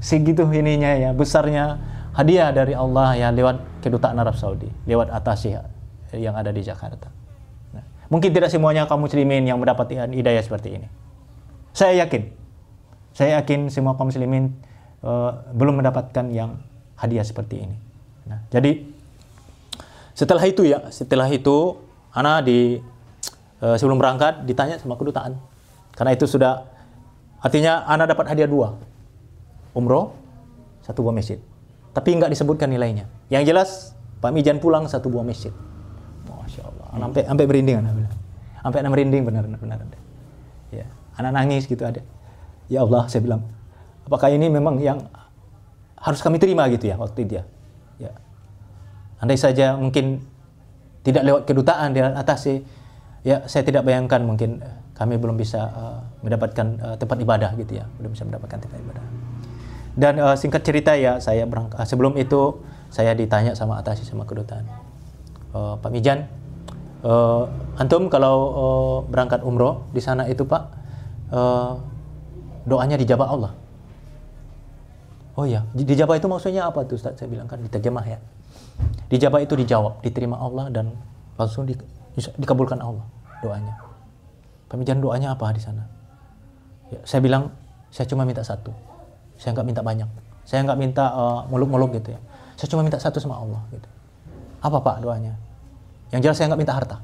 Segitu ininya ya, besarnya hadiah dari Allah ya lewat kedutaan Arab Saudi, lewat atas atasnya yang ada di Jakarta. Nah, mungkin tidak semuanya kaum muslimin yang mendapatkan hidayah seperti ini. Saya yakin, saya yakin semua kaum muslimin uh, belum mendapatkan yang hadiah seperti ini. Nah, jadi setelah itu ya, setelah itu Ana di uh, sebelum berangkat ditanya sama kedutaan karena itu sudah artinya Ana dapat hadiah dua, umroh satu buah masjid. Tapi nggak disebutkan nilainya. Yang jelas Pak Mijan pulang satu buah masjid sampai sampai merinding anak bilang sampai anak merinding benar benar ada ya anak nangis gitu ada ya Allah saya bilang apakah ini memang yang harus kami terima gitu ya waktu dia ya? ya andai saja mungkin tidak lewat kedutaan di atas sih ya, ya saya tidak bayangkan mungkin eh, kami belum bisa uh, mendapatkan uh, tempat ibadah gitu ya belum bisa mendapatkan tempat ibadah dan uh, singkat cerita ya saya berangkat sebelum itu saya ditanya sama atasi sama kedutaan uh, Pak Mijan Uh, antum kalau uh, berangkat umroh di sana itu pak uh, doanya dijabah Allah. Oh ya, dijabah itu maksudnya apa tuh Ustaz? Saya bilang kan diterjemah ya. Dijabah itu dijawab, diterima Allah dan langsung di, dikabulkan Allah doanya. pemijahan doanya apa di sana? Ya, saya bilang saya cuma minta satu. Saya nggak minta banyak. Saya nggak minta muluk-muluk uh, gitu ya. Saya cuma minta satu sama Allah gitu. Apa pak doanya? Yang jelas saya nggak minta harta.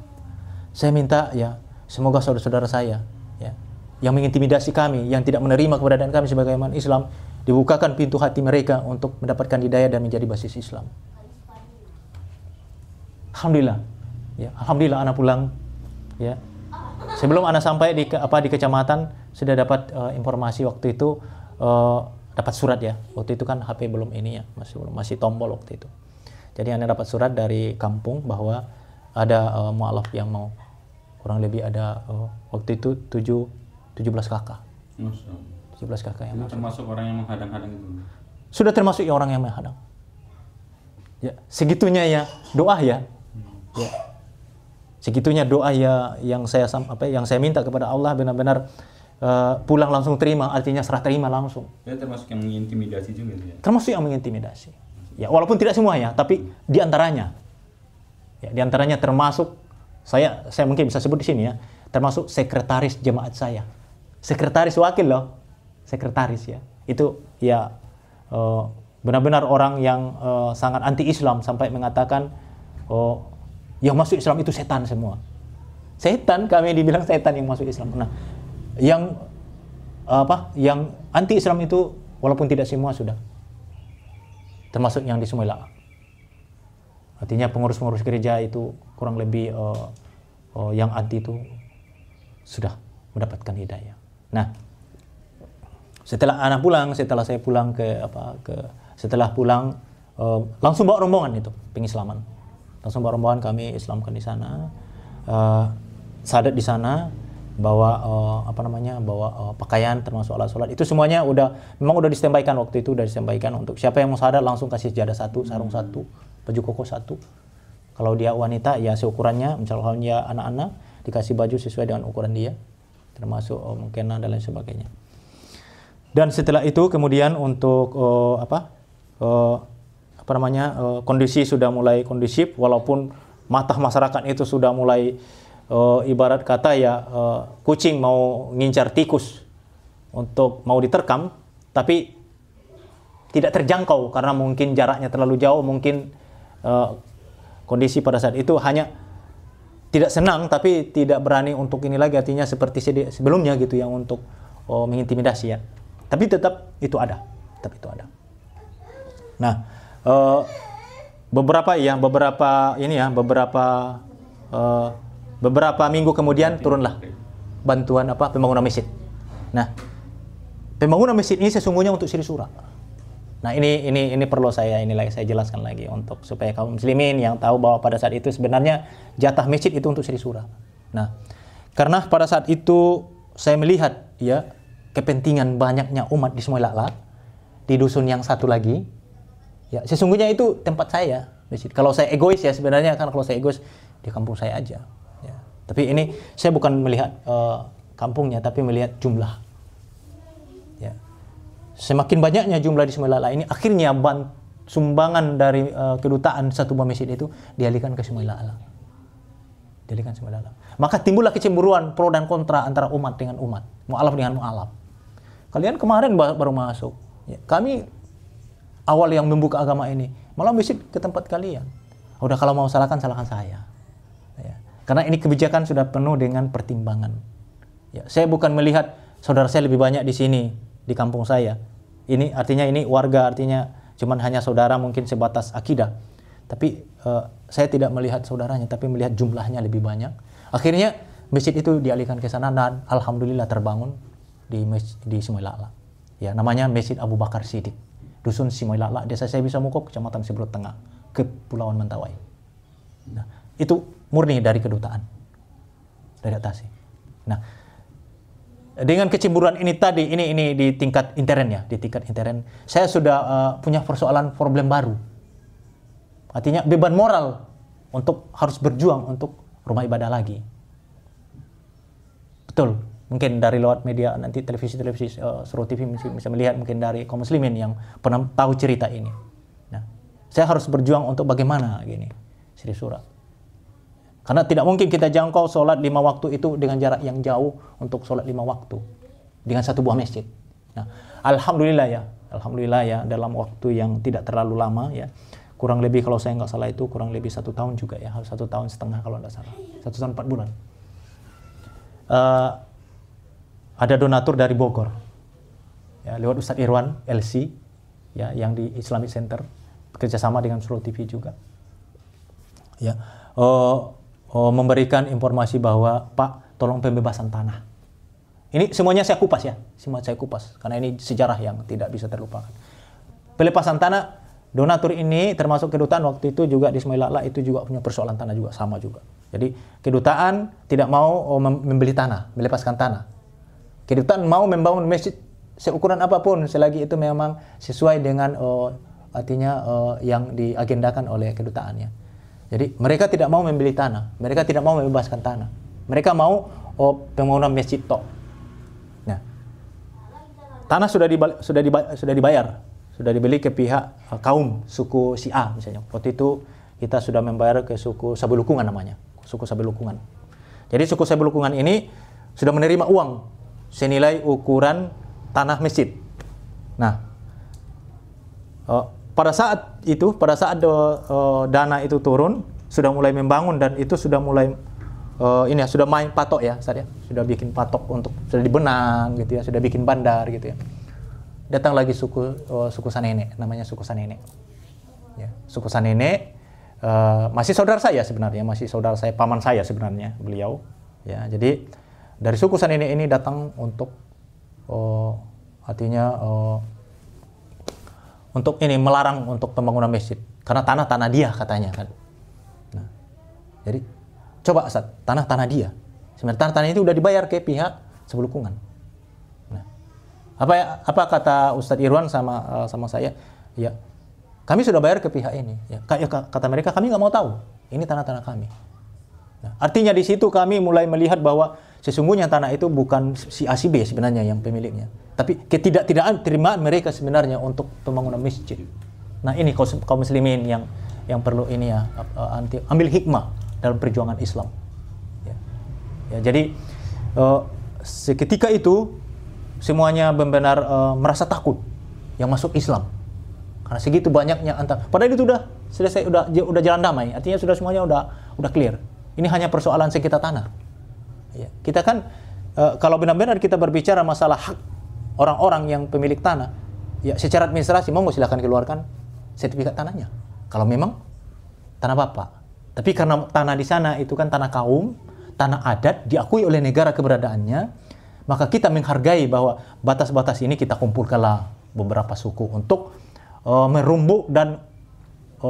Saya minta ya semoga saudara-saudara saya ya yang mengintimidasi kami, yang tidak menerima keberadaan kami sebagai iman Islam, dibukakan pintu hati mereka untuk mendapatkan hidayah dan menjadi basis Islam. Alhamdulillah. Ya, alhamdulillah anak pulang. Ya. Sebelum anak sampai di apa di kecamatan sudah dapat uh, informasi waktu itu uh, dapat surat ya. Waktu itu kan HP belum ini ya, masih masih tombol waktu itu. Jadi anak dapat surat dari kampung bahwa ada uh, mualaf yang mau kurang lebih ada uh, waktu itu 7 17 kakak. 17 kakak yang masuk. termasuk orang yang menghadang-hadang itu. Sudah termasuk ya orang yang menghadang. Ya, segitunya ya doa ya. Hmm. ya. Segitunya doa ya yang saya apa yang saya minta kepada Allah benar-benar uh, pulang langsung terima artinya serah terima langsung. Ya, termasuk yang mengintimidasi juga ya. Termasuk yang mengintimidasi. Ya, walaupun tidak semua ya, tapi di antaranya Ya, di antaranya termasuk saya saya mungkin bisa sebut di sini ya, termasuk sekretaris jemaat saya. Sekretaris wakil loh. Sekretaris ya. Itu ya benar eh, benar-benar orang yang uh, sangat anti Islam sampai mengatakan oh yang masuk Islam itu setan semua. Setan kami dibilang setan yang masuk Islam. Nah, yang apa? Yang anti Islam itu walaupun tidak semua sudah termasuk yang di Sumaila Artinya pengurus-pengurus gereja itu kurang lebih uh, uh, yang anti itu sudah mendapatkan hidayah. Nah, setelah anak pulang, setelah saya pulang ke apa ke setelah pulang uh, langsung bawa rombongan itu pengislaman. Langsung bawa rombongan kami islamkan di sana. Uh, sadat di sana bawa uh, apa namanya bawa uh, pakaian termasuk alat sholat itu semuanya udah memang udah disampaikan waktu itu udah disampaikan untuk siapa yang mau sadar langsung kasih jadah satu sarung satu baju koko satu kalau dia wanita ya seukurannya misalnya anak-anak dikasih baju sesuai dengan ukuran dia termasuk oh, mungkin dan lain sebagainya dan setelah itu kemudian untuk oh, apa oh, apa namanya oh, kondisi sudah mulai kondusif walaupun mata masyarakat itu sudah mulai oh, ibarat kata ya oh, kucing mau ngincar tikus untuk mau diterkam tapi tidak terjangkau karena mungkin jaraknya terlalu jauh mungkin Eh, kondisi pada saat itu hanya tidak senang tapi tidak berani untuk ini lagi artinya seperti sebelumnya gitu yang untuk oh, mengintimidasi ya tapi tetap itu ada tetap itu ada nah uh, beberapa ya beberapa ini ya beberapa uh, beberapa minggu kemudian turunlah bantuan apa pembangunan masjid nah pembangunan masjid ini sesungguhnya untuk Sri Surah Nah ini ini ini perlu saya ini lagi saya jelaskan lagi untuk supaya kaum muslimin yang tahu bahwa pada saat itu sebenarnya jatah masjid itu untuk Sri Surah. Nah karena pada saat itu saya melihat ya kepentingan banyaknya umat di semua Lala di dusun yang satu lagi ya sesungguhnya itu tempat saya masjid. Kalau saya egois ya sebenarnya kan kalau saya egois di kampung saya aja. Ya. Tapi ini saya bukan melihat uh, kampungnya tapi melihat jumlah semakin banyaknya jumlah di Semelala ini akhirnya ban sumbangan dari uh, kedutaan satu buah masjid itu dialihkan ke Semelala dialihkan Semelala maka timbullah kecemburuan pro dan kontra antara umat dengan umat mu'alaf dengan mu'alaf kalian kemarin baru masuk ya, kami awal yang membuka agama ini malah masjid ke tempat kalian udah kalau mau salahkan salahkan saya ya. karena ini kebijakan sudah penuh dengan pertimbangan ya, saya bukan melihat saudara saya lebih banyak di sini di kampung saya. Ini artinya ini warga artinya cuman hanya saudara mungkin sebatas akidah. Tapi uh, saya tidak melihat saudaranya tapi melihat jumlahnya lebih banyak. Akhirnya masjid itu dialihkan ke sana dan alhamdulillah terbangun di masjid, di Simoilala. Ya namanya Masjid Abu Bakar Siddiq. Dusun Simoilala, Desa Saya Bisa Mukok, Kecamatan Sibrut Tengah, Kepulauan Mentawai. Nah, itu murni dari kedutaan dari atas. Nah, dengan kecemburuan ini tadi, ini ini di tingkat intern ya, di tingkat intern, saya sudah uh, punya persoalan problem baru. Artinya beban moral untuk harus berjuang untuk rumah ibadah lagi. Betul. Mungkin dari lewat media nanti televisi-televisi uh, Seru TV bisa melihat mungkin dari kaum muslimin yang pernah tahu cerita ini. Nah, saya harus berjuang untuk bagaimana gini. Sri Surat. Karena tidak mungkin kita jangkau sholat lima waktu itu dengan jarak yang jauh untuk sholat lima waktu. Dengan satu buah masjid. Nah, Alhamdulillah ya. Alhamdulillah ya dalam waktu yang tidak terlalu lama ya. Kurang lebih kalau saya nggak salah itu kurang lebih satu tahun juga ya. Satu tahun setengah kalau nggak salah. Satu tahun empat bulan. Uh, ada donatur dari Bogor. Ya, lewat Ustadz Irwan LC ya yang di Islamic Center bekerjasama dengan Solo TV juga ya uh, oh, memberikan informasi bahwa Pak tolong pembebasan tanah. Ini semuanya saya kupas ya, semua saya kupas karena ini sejarah yang tidak bisa terlupakan. Pelepasan tanah donatur ini termasuk kedutaan waktu itu juga di Lala itu juga punya persoalan tanah juga sama juga. Jadi kedutaan tidak mau oh, membeli tanah, melepaskan tanah. Kedutaan mau membangun masjid seukuran apapun selagi itu memang sesuai dengan oh, artinya oh, yang diagendakan oleh kedutaannya. Jadi mereka tidak mau membeli tanah, mereka tidak mau membebaskan tanah. Mereka mau oh, pembangunan masjid tok. Nah, tanah sudah dibal sudah sudah dibayar, sudah dibeli ke pihak uh, kaum suku si A misalnya. Waktu itu kita sudah membayar ke suku Sabulukungan namanya, suku Sabulukungan. Jadi suku Sabulukungan ini sudah menerima uang senilai ukuran tanah masjid. Nah, oh, pada saat itu, pada saat uh, dana itu turun, sudah mulai membangun dan itu sudah mulai uh, ini ya sudah main patok ya, saya sudah bikin patok untuk sudah dibenang gitu ya, sudah bikin bandar gitu ya. Datang lagi suku uh, suku Sanene, namanya suku Sanene. Ya, suku Sanene uh, masih saudara saya sebenarnya, masih saudara saya, paman saya sebenarnya beliau. Ya, jadi dari suku Sanene ini datang untuk uh, artinya uh, untuk ini melarang untuk pembangunan masjid karena tanah tanah dia katanya kan. Nah, jadi coba saat tanah tanah dia. Sebenarnya tanah tanah itu udah dibayar ke pihak sebelukungan. Nah, apa apa kata Ustadz Irwan sama eh, sama saya? Ya, kami sudah bayar ke pihak ini. Ya, ya kata mereka kami nggak mau tahu. Ini tanah tanah kami. Nah, artinya di situ kami mulai melihat bahwa sesungguhnya tanah itu bukan si A si B sebenarnya yang pemiliknya tapi ketidak ketidaktidakan terimaan mereka sebenarnya untuk pembangunan masjid nah ini kaum kaum muslimin yang yang perlu ini ya eh, ambil hikmah dalam perjuangan Islam ya, ya jadi uh, seketika itu semuanya benar-benar uh, merasa takut yang masuk Islam karena segitu banyaknya antar padahal itu sudah selesai sudah udah jalan damai artinya sudah semuanya sudah sudah clear ini hanya persoalan sekitar tanah Ya. Kita kan e, kalau benar-benar kita berbicara masalah hak orang-orang yang pemilik tanah, ya secara administrasi mau silahkan keluarkan sertifikat tanahnya. Kalau memang tanah bapak. Tapi karena tanah di sana itu kan tanah kaum, tanah adat diakui oleh negara keberadaannya, maka kita menghargai bahwa batas-batas ini kita kumpulkanlah beberapa suku untuk e, merumbuk dan e,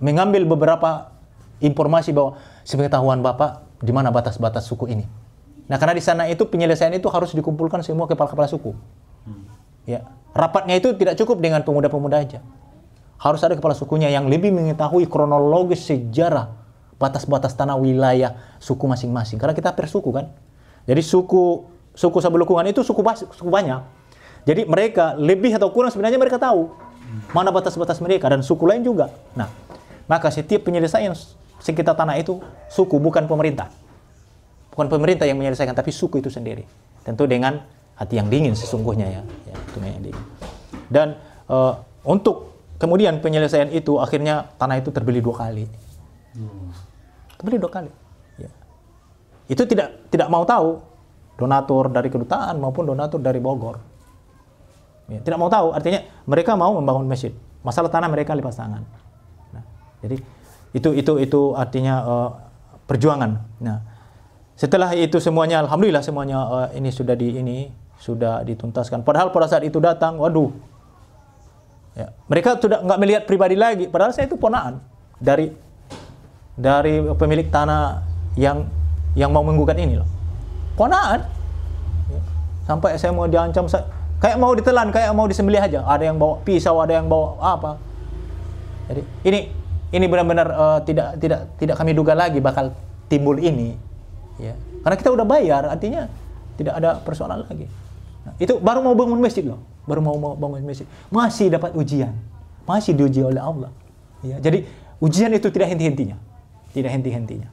mengambil beberapa informasi bahwa sepengetahuan Bapak di mana batas-batas suku ini. Nah, karena di sana itu penyelesaian itu harus dikumpulkan semua kepala-kepala suku. Hmm. Ya, rapatnya itu tidak cukup dengan pemuda-pemuda aja. Harus ada kepala sukunya yang lebih mengetahui kronologis sejarah batas-batas tanah wilayah suku masing-masing. Karena kita persuku kan. Jadi suku suku Sabelukungan itu suku, bas, suku banyak. Jadi mereka lebih atau kurang sebenarnya mereka tahu mana batas-batas mereka dan suku lain juga. Nah, maka setiap penyelesaian sekitar tanah itu suku bukan pemerintah bukan pemerintah yang menyelesaikan tapi suku itu sendiri tentu dengan hati yang dingin sesungguhnya ya, ya itu yang dingin dan uh, untuk kemudian penyelesaian itu akhirnya tanah itu terbeli dua kali hmm. terbeli dua kali ya. itu tidak tidak mau tahu donatur dari kedutaan maupun donatur dari Bogor ya, tidak mau tahu artinya mereka mau membangun masjid masalah tanah mereka lepas tangan nah, jadi itu itu itu artinya uh, perjuangan nah setelah itu semuanya, alhamdulillah semuanya uh, ini sudah di ini sudah dituntaskan. Padahal pada saat itu datang, waduh, ya, mereka sudah nggak melihat pribadi lagi. Padahal saya itu ponaan dari dari pemilik tanah yang yang mau menggugat ini loh. Ponaan. Ya, sampai saya mau diancam, saya, kayak mau ditelan, kayak mau disembelih aja. Ada yang bawa pisau, ada yang bawa apa. Jadi ini ini benar-benar uh, tidak tidak tidak kami duga lagi bakal timbul ini ya karena kita udah bayar artinya tidak ada persoalan lagi nah, itu baru mau bangun masjid loh baru mau, mau bangun masjid masih dapat ujian masih diuji oleh Allah ya jadi ujian itu tidak henti hentinya tidak henti hentinya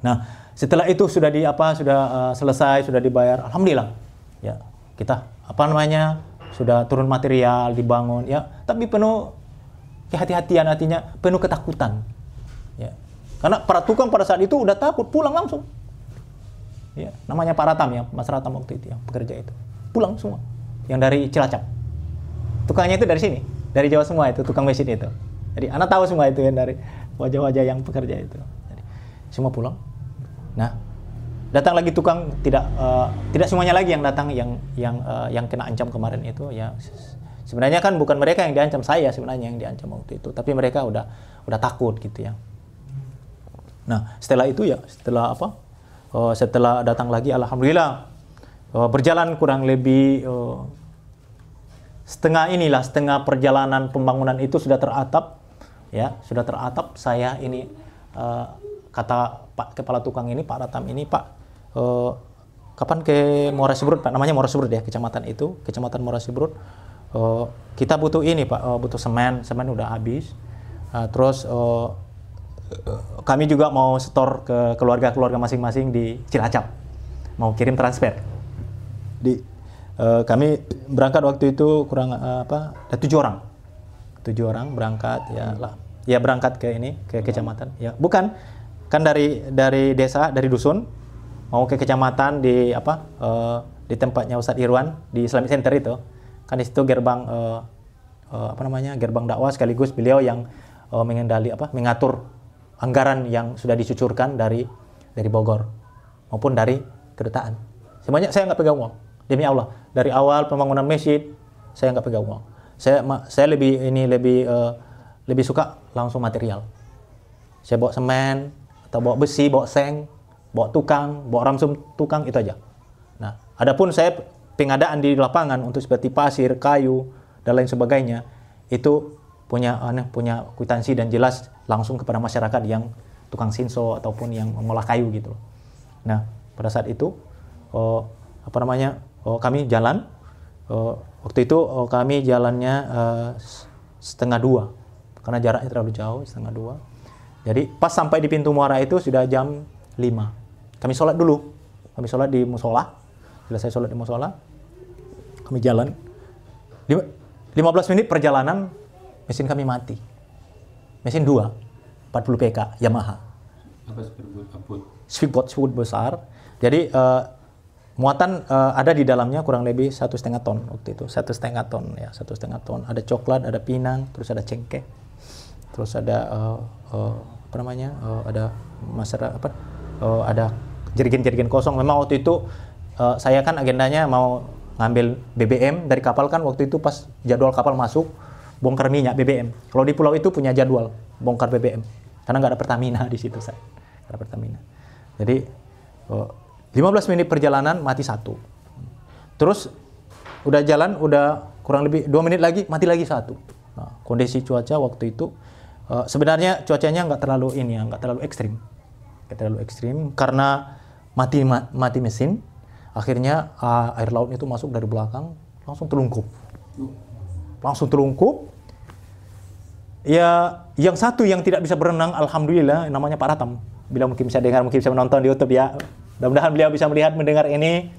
nah setelah itu sudah di apa sudah uh, selesai sudah dibayar alhamdulillah ya kita apa namanya sudah turun material dibangun ya tapi penuh kehati-hatian artinya penuh ketakutan karena para tukang pada saat itu udah takut, pulang langsung. Ya, namanya para tam ya, Mas Ratam waktu itu yang pekerja itu. Pulang semua. Yang dari Cilacap. Tukangnya itu dari sini, dari Jawa semua itu tukang mesin itu. Jadi anak tahu semua itu yang dari wajah-wajah yang bekerja itu. Jadi, semua pulang. Nah, datang lagi tukang tidak uh, tidak semuanya lagi yang datang yang yang uh, yang kena ancam kemarin itu ya sebenarnya kan bukan mereka yang diancam saya sebenarnya yang diancam waktu itu tapi mereka udah udah takut gitu ya Nah, setelah itu ya, setelah apa? Uh, setelah datang lagi, alhamdulillah uh, berjalan kurang lebih uh, setengah inilah setengah perjalanan pembangunan itu sudah teratap, ya, sudah teratap. Saya ini uh, kata Pak Kepala Tukang ini, Pak Ratam ini, Pak. Uh, Kapan ke Muara Pak? Namanya Muara ya, kecamatan itu, kecamatan Muara Uh, kita butuh ini, Pak, uh, butuh semen, semen udah habis. Uh, terus uh, kami juga mau setor ke keluarga-keluarga masing-masing di Cilacap. Mau kirim transfer. Di uh, kami berangkat waktu itu kurang uh, apa? Ada tujuh orang. Tujuh orang berangkat ya hmm. lah. Ya berangkat ke ini ke hmm. kecamatan. Ya bukan kan dari dari desa dari dusun mau ke kecamatan di apa? Uh, di tempatnya Ustadz Irwan di Islamic Center itu. Kan di situ gerbang uh, uh, apa namanya? gerbang dakwah sekaligus beliau yang uh, mengendali apa? mengatur anggaran yang sudah dicucurkan dari dari Bogor maupun dari kedutaan. Semuanya saya nggak pegang uang. Demi Allah, dari awal pembangunan masjid saya nggak pegang uang. Saya saya lebih ini lebih uh, lebih suka langsung material. Saya bawa semen atau bawa besi, bawa seng, bawa tukang, bawa ramsum tukang itu aja. Nah, adapun saya pengadaan di lapangan untuk seperti pasir, kayu dan lain sebagainya itu punya uh, punya kwitansi dan jelas langsung kepada masyarakat yang tukang sinso ataupun yang mengolah kayu gitu loh. Nah, pada saat itu uh, apa namanya? Uh, kami jalan uh, waktu itu uh, kami jalannya uh, setengah dua karena jaraknya terlalu jauh setengah dua. Jadi pas sampai di pintu muara itu sudah jam 5. Kami sholat dulu. Kami sholat di musola. Selesai sholat di musola, kami jalan. 15 menit perjalanan mesin kami mati. Mesin dua, 40 PK, Yamaha. Apa speedboat? Speedboat, speedboat besar. Jadi uh, muatan uh, ada di dalamnya kurang lebih satu setengah ton waktu itu, satu setengah ton ya, satu setengah ton. Ada coklat, ada pinang, terus ada cengkeh, terus ada uh, uh, apa namanya, uh, ada masyarakat apa, uh, ada jerigen-jerigen kosong. Memang waktu itu uh, saya kan agendanya mau ngambil BBM dari kapal kan waktu itu pas jadwal kapal masuk bongkar minyak BBM. Kalau di pulau itu punya jadwal bongkar BBM karena nggak ada Pertamina (laughs) di situ saya. nggak ada Pertamina. Jadi 15 menit perjalanan mati satu. Terus udah jalan udah kurang lebih dua menit lagi mati lagi satu. Nah, kondisi cuaca waktu itu eh, sebenarnya cuacanya nggak terlalu ini ya nggak terlalu ekstrim, nggak terlalu ekstrim karena mati mati mesin akhirnya eh, air laut itu masuk dari belakang langsung terlungkup langsung terungkup. Ya, yang satu yang tidak bisa berenang, alhamdulillah, namanya Pak Ratam. Bila mungkin bisa dengar, mungkin bisa menonton di YouTube ya. Mudah-mudahan beliau bisa melihat, mendengar ini,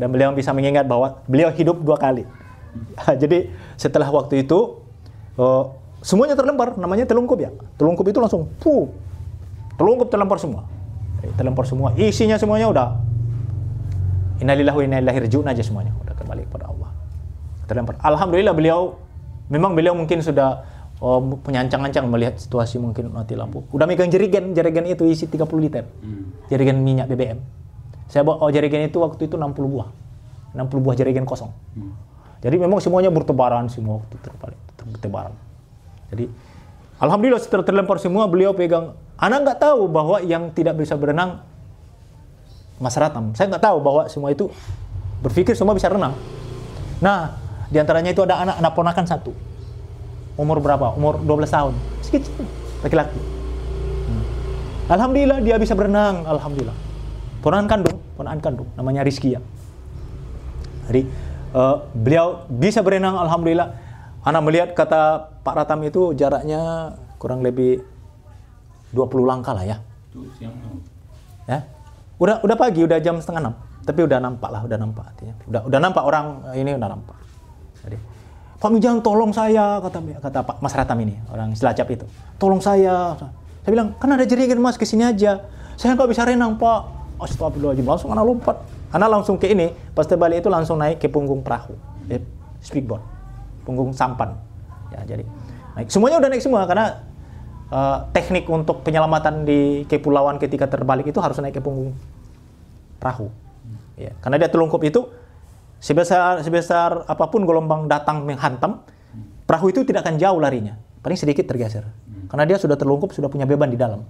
dan beliau bisa mengingat bahwa beliau hidup dua kali. (laughs) Jadi setelah waktu itu, uh, semuanya terlempar, namanya telungkup ya. Telungkup itu langsung, puh, telungkup terlempar semua. Terlempar semua, isinya semuanya udah. Innalillahi wa inna ilaihi aja semuanya. Udah terlempar. Alhamdulillah beliau memang beliau mungkin sudah oh, punya ancang-ancang melihat situasi mungkin mati lampu. Udah megang jerigen, jerigen itu isi 30 liter. Hmm. Jerigen minyak BBM. Saya bawa oh, jerigen itu waktu itu 60 buah. 60 buah jerigen kosong. Hmm. Jadi memang semuanya bertebaran semua waktu terbalik, bertebaran. Jadi alhamdulillah setelah terlempar semua beliau pegang. Anak nggak tahu bahwa yang tidak bisa berenang Mas Ratam. Saya nggak tahu bahwa semua itu berpikir semua bisa renang. Nah, di antaranya itu ada anak anak ponakan satu. Umur berapa? Umur 12 tahun. Sedikit laki-laki. Hmm. Alhamdulillah dia bisa berenang, alhamdulillah. Ponakan kandung, ponakan kandung namanya Rizky ya. Jadi uh, beliau bisa berenang alhamdulillah. Anak melihat kata Pak Ratam itu jaraknya kurang lebih 20 langkah lah ya. Ya. Udah udah pagi, udah jam setengah enam. Tapi udah nampak lah, udah nampak artinya. Udah udah nampak orang ini udah nampak tadi Pak Mijan tolong saya kata kata Pak Mas Ratam ini orang Cilacap itu. Tolong saya. Saya bilang kan ada jerigen Mas ke sini aja. Saya nggak bisa renang Pak. Astagfirullahaladzim langsung anak lompat. Anak langsung ke ini pas terbalik itu langsung naik ke punggung perahu. Eh, speakboard. Punggung sampan. Ya jadi naik. Semuanya udah naik semua karena uh, teknik untuk penyelamatan di kepulauan ketika terbalik itu harus naik ke punggung perahu. Ya, karena dia telungkup itu sebesar sebesar apapun gelombang datang menghantam, perahu itu tidak akan jauh larinya, paling sedikit tergeser, karena dia sudah terlungkup, sudah punya beban di dalam.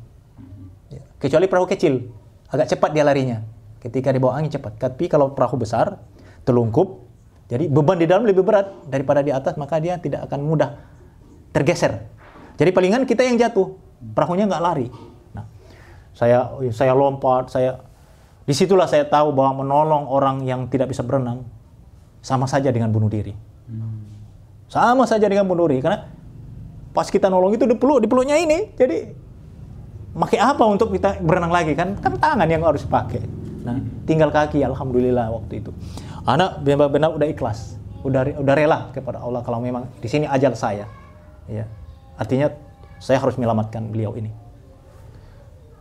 Ya. Kecuali perahu kecil, agak cepat dia larinya, ketika dibawa angin cepat. Tapi kalau perahu besar, terlungkup, jadi beban di dalam lebih berat daripada di atas, maka dia tidak akan mudah tergeser. Jadi palingan kita yang jatuh, perahunya nggak lari. Nah, saya saya lompat, saya disitulah saya tahu bahwa menolong orang yang tidak bisa berenang sama saja dengan bunuh diri. Hmm. Sama saja dengan bunuh diri karena pas kita nolong itu dipeluk, dipeluknya ini. Jadi pakai apa untuk kita berenang lagi kan? Kan tangan yang harus pakai. Nah, tinggal kaki alhamdulillah waktu itu. Anak benar-benar udah ikhlas, udah udah rela kepada Allah kalau memang di sini ajal saya. Ya. Artinya saya harus menyelamatkan beliau ini.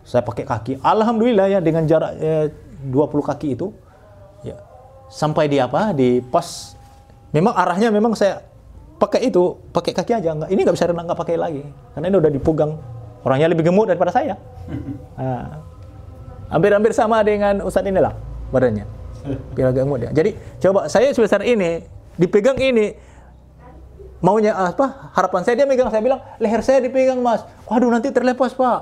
Saya pakai kaki. Alhamdulillah ya dengan jarak eh, ya, 20 kaki itu ya sampai di apa di pos memang arahnya memang saya pakai itu pakai kaki aja nggak ini nggak bisa renang nggak pakai lagi karena ini udah dipegang orangnya lebih gemuk daripada saya (laughs) ah. hampir-hampir sama dengan Ustadz lah badannya Pira gemuk dia jadi coba saya sebesar ini dipegang ini maunya apa harapan saya dia megang saya bilang leher saya dipegang mas waduh nanti terlepas pak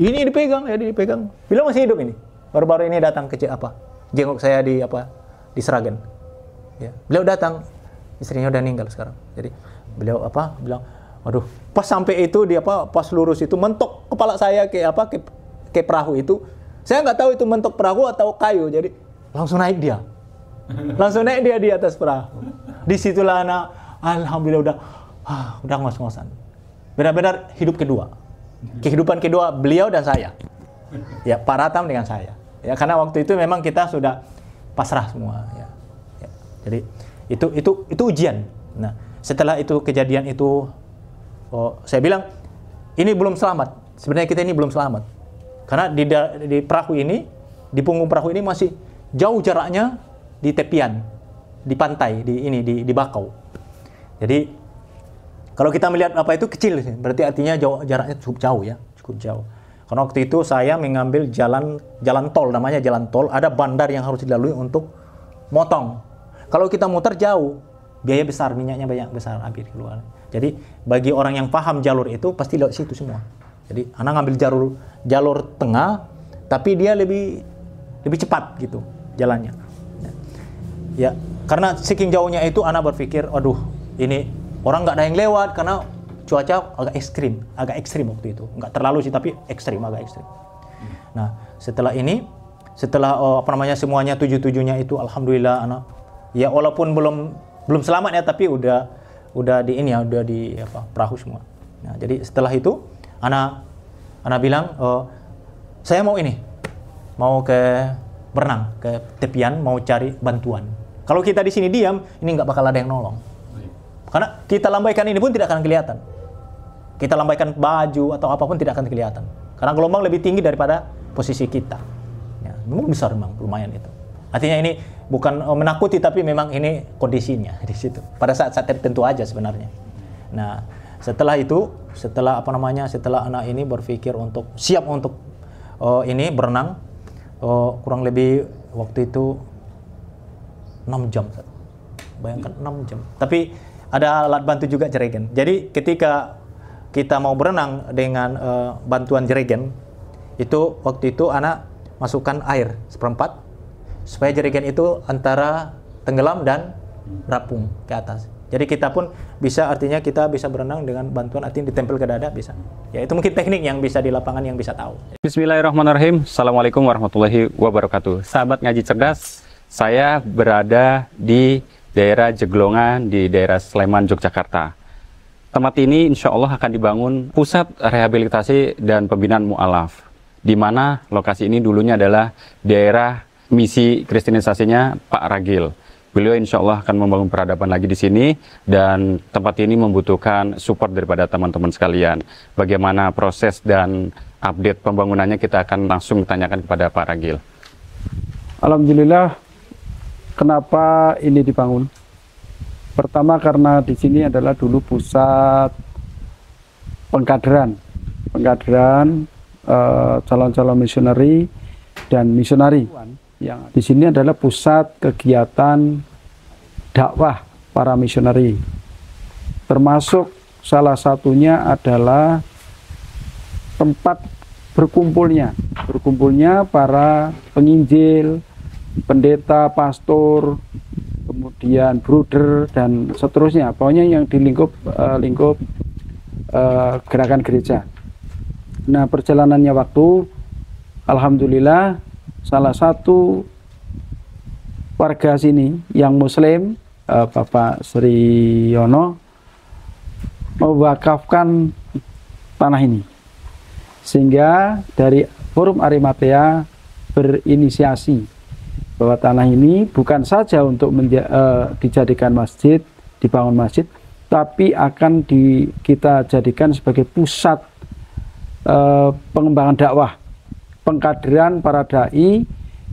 ini dipegang ya dipegang bilang masih hidup ini baru-baru ini datang kecil apa jenguk saya di apa di Seragen. Ya. Beliau datang, istrinya udah meninggal sekarang. Jadi beliau apa bilang, waduh, pas sampai itu dia apa pas lurus itu mentok kepala saya kayak apa kayak, kayak perahu itu. Saya nggak tahu itu mentok perahu atau kayu. Jadi langsung naik dia, langsung naik dia di atas perahu. Di Disitulah anak, alhamdulillah udah, ah, udah ngos-ngosan. Benar-benar hidup kedua, kehidupan kedua beliau dan saya. Ya, Pak Ratam dengan saya ya karena waktu itu memang kita sudah pasrah semua ya, ya. jadi itu itu itu ujian nah setelah itu kejadian itu oh, saya bilang ini belum selamat sebenarnya kita ini belum selamat karena di di perahu ini di punggung perahu ini masih jauh jaraknya di tepian di pantai di ini di di bakau jadi kalau kita melihat apa itu kecil berarti artinya jauh jaraknya cukup jauh ya cukup jauh karena waktu itu saya mengambil jalan jalan tol namanya jalan tol, ada bandar yang harus dilalui untuk motong. Kalau kita muter jauh, biaya besar, minyaknya banyak besar hampir keluar. Jadi bagi orang yang paham jalur itu pasti lewat situ semua. Jadi anak ngambil jalur jalur tengah, tapi dia lebih lebih cepat gitu jalannya. Ya, karena saking jauhnya itu anak berpikir, aduh ini orang nggak ada yang lewat karena cuaca agak ekstrim, agak ekstrim waktu itu. Nggak terlalu sih, tapi ekstrim, agak ekstrim. Hmm. Nah, setelah ini, setelah oh, apa namanya semuanya tujuh-tujuhnya itu, alhamdulillah, anak ya walaupun belum belum selamat ya, tapi udah udah di ini ya, udah di apa perahu semua. Nah, jadi setelah itu, anak anak bilang, oh, saya mau ini, mau ke berenang ke tepian, mau cari bantuan. Kalau kita di sini diam, ini nggak bakal ada yang nolong. Karena kita lambaikan ini pun tidak akan kelihatan kita lambaikan baju atau apapun tidak akan kelihatan. Karena gelombang lebih tinggi daripada posisi kita. Ya, memang besar memang lumayan itu. Artinya ini bukan oh, menakuti tapi memang ini kondisinya (laughs) di situ. Pada saat-saat tertentu aja sebenarnya. Nah, setelah itu, setelah apa namanya, setelah anak ini berpikir untuk siap untuk uh, ini berenang, uh, kurang lebih waktu itu 6 jam. Bayangkan 6 jam. Tapi ada alat bantu juga jerigen. Jadi ketika kita mau berenang dengan uh, bantuan jerigen, itu waktu itu anak masukkan air seperempat supaya jerigen itu antara tenggelam dan rapung ke atas. Jadi kita pun bisa artinya kita bisa berenang dengan bantuan artinya ditempel ke dada bisa. Ya itu mungkin teknik yang bisa di lapangan yang bisa tahu. Bismillahirrahmanirrahim. Assalamualaikum warahmatullahi wabarakatuh. Sahabat ngaji cerdas, saya berada di daerah Jeglongan di daerah Sleman Yogyakarta. Tempat ini insya Allah akan dibangun pusat rehabilitasi dan pembinaan mu'alaf, di mana lokasi ini dulunya adalah daerah misi kristenisasinya Pak Ragil. Beliau insya Allah akan membangun peradaban lagi di sini dan tempat ini membutuhkan support daripada teman-teman sekalian. Bagaimana proses dan update pembangunannya kita akan langsung tanyakan kepada Pak Ragil. Alhamdulillah, kenapa ini dibangun? Pertama karena di sini adalah dulu pusat pengkaderan, pengkaderan eh, calon-calon uh, misioneri dan misionari. Yang di sini adalah pusat kegiatan dakwah para misionari. Termasuk salah satunya adalah tempat berkumpulnya, berkumpulnya para penginjil, pendeta, pastor, kemudian bruder dan seterusnya pokoknya yang di lingkup uh, lingkup uh, gerakan gereja nah perjalanannya waktu alhamdulillah salah satu warga sini yang muslim uh, Bapak Sri Yono mewakafkan tanah ini sehingga dari forum Arimatea berinisiasi bahwa tanah ini bukan saja untuk menja, uh, dijadikan masjid, dibangun masjid, tapi akan di, kita jadikan sebagai pusat uh, pengembangan dakwah, pengkaderan para dai,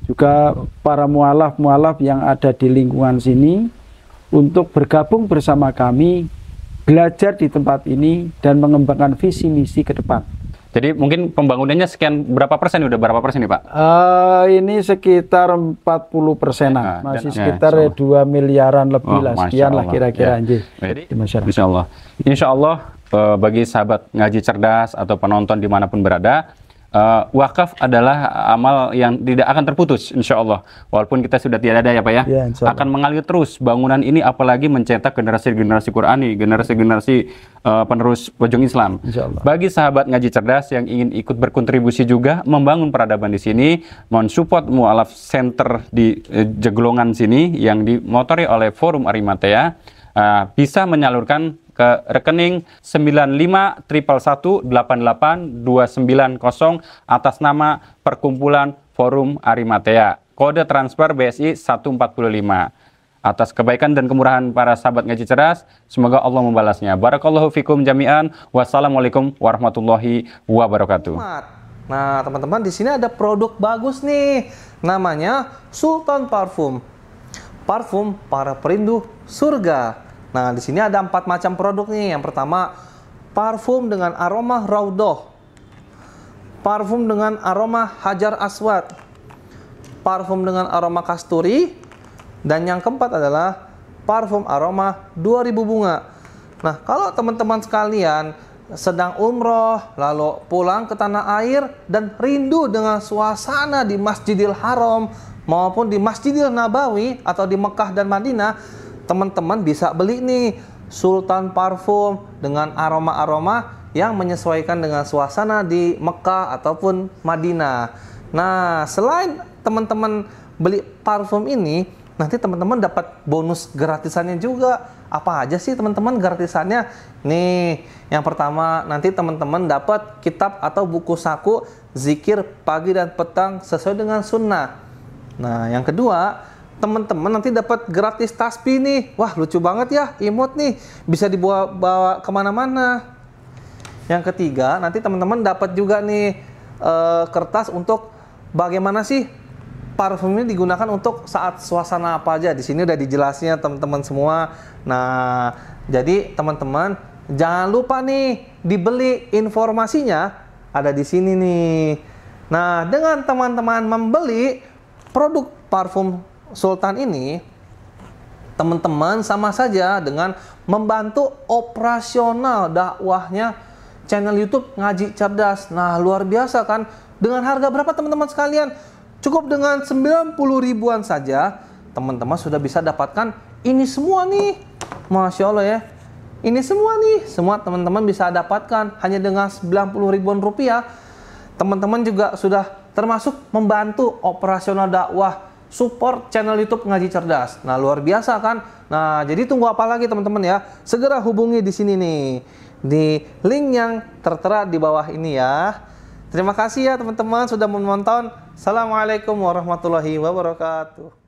juga para mualaf-mualaf yang ada di lingkungan sini untuk bergabung bersama kami belajar di tempat ini dan mengembangkan visi misi ke depan. Jadi mungkin pembangunannya sekian berapa persen udah berapa persen nih Pak? Uh, ini sekitar 40 persenan, nah, masih dan, ya, sekitar ya, 2 miliaran lebih oh, lah, sekian lah kira-kira ya. Jadi, Insya Allah. Insya Allah uh, bagi sahabat ngaji cerdas atau penonton dimanapun berada, uh, wakaf adalah amal yang tidak akan terputus insya Allah walaupun kita sudah tidak ada ya Pak ya, ya akan mengalir terus bangunan ini apalagi mencetak generasi-generasi Qurani generasi-generasi uh, penerus pojong Islam bagi sahabat ngaji cerdas yang ingin ikut berkontribusi juga membangun peradaban di sini mensupport mualaf center di eh, Jeglongan sini yang dimotori oleh Forum Arimatea uh, bisa menyalurkan ke rekening 95111188290 atas nama Perkumpulan Forum Arimatea. Kode transfer BSI 145 atas kebaikan dan kemurahan para sahabat ngaji cerdas. Semoga Allah membalasnya. Barakallahu fikum jami'an. Wassalamualaikum warahmatullahi wabarakatuh. Nah, teman-teman di sini ada produk bagus nih. Namanya Sultan Parfum. Parfum para perindu surga. Nah, di sini ada empat macam produk nih. Yang pertama, parfum dengan aroma raudoh. Parfum dengan aroma hajar aswad. Parfum dengan aroma kasturi. Dan yang keempat adalah parfum aroma 2000 bunga. Nah, kalau teman-teman sekalian sedang umroh, lalu pulang ke tanah air dan rindu dengan suasana di Masjidil Haram maupun di Masjidil Nabawi atau di Mekah dan Madinah, teman-teman bisa beli nih Sultan Parfum dengan aroma-aroma yang menyesuaikan dengan suasana di Mekah ataupun Madinah. Nah, selain teman-teman beli parfum ini, nanti teman-teman dapat bonus gratisannya juga. Apa aja sih teman-teman gratisannya? Nih, yang pertama nanti teman-teman dapat kitab atau buku saku zikir pagi dan petang sesuai dengan sunnah. Nah, yang kedua, teman-teman nanti dapat gratis taspi nih. Wah lucu banget ya imut nih. Bisa dibawa bawa kemana-mana. Yang ketiga nanti teman-teman dapat juga nih e, kertas untuk bagaimana sih parfum ini digunakan untuk saat suasana apa aja. Di sini udah dijelasnya teman-teman semua. Nah jadi teman-teman jangan lupa nih dibeli informasinya ada di sini nih. Nah dengan teman-teman membeli produk parfum sultan ini teman-teman sama saja dengan membantu operasional dakwahnya channel YouTube ngaji cerdas. Nah, luar biasa kan? Dengan harga berapa teman-teman sekalian? Cukup dengan 90 ribuan saja, teman-teman sudah bisa dapatkan ini semua nih. Masya Allah ya. Ini semua nih, semua teman-teman bisa dapatkan hanya dengan 90 ribuan rupiah. Teman-teman juga sudah termasuk membantu operasional dakwah support channel YouTube Ngaji Cerdas. Nah, luar biasa kan? Nah, jadi tunggu apa lagi teman-teman ya? Segera hubungi di sini nih di link yang tertera di bawah ini ya. Terima kasih ya teman-teman sudah menonton. Assalamualaikum warahmatullahi wabarakatuh.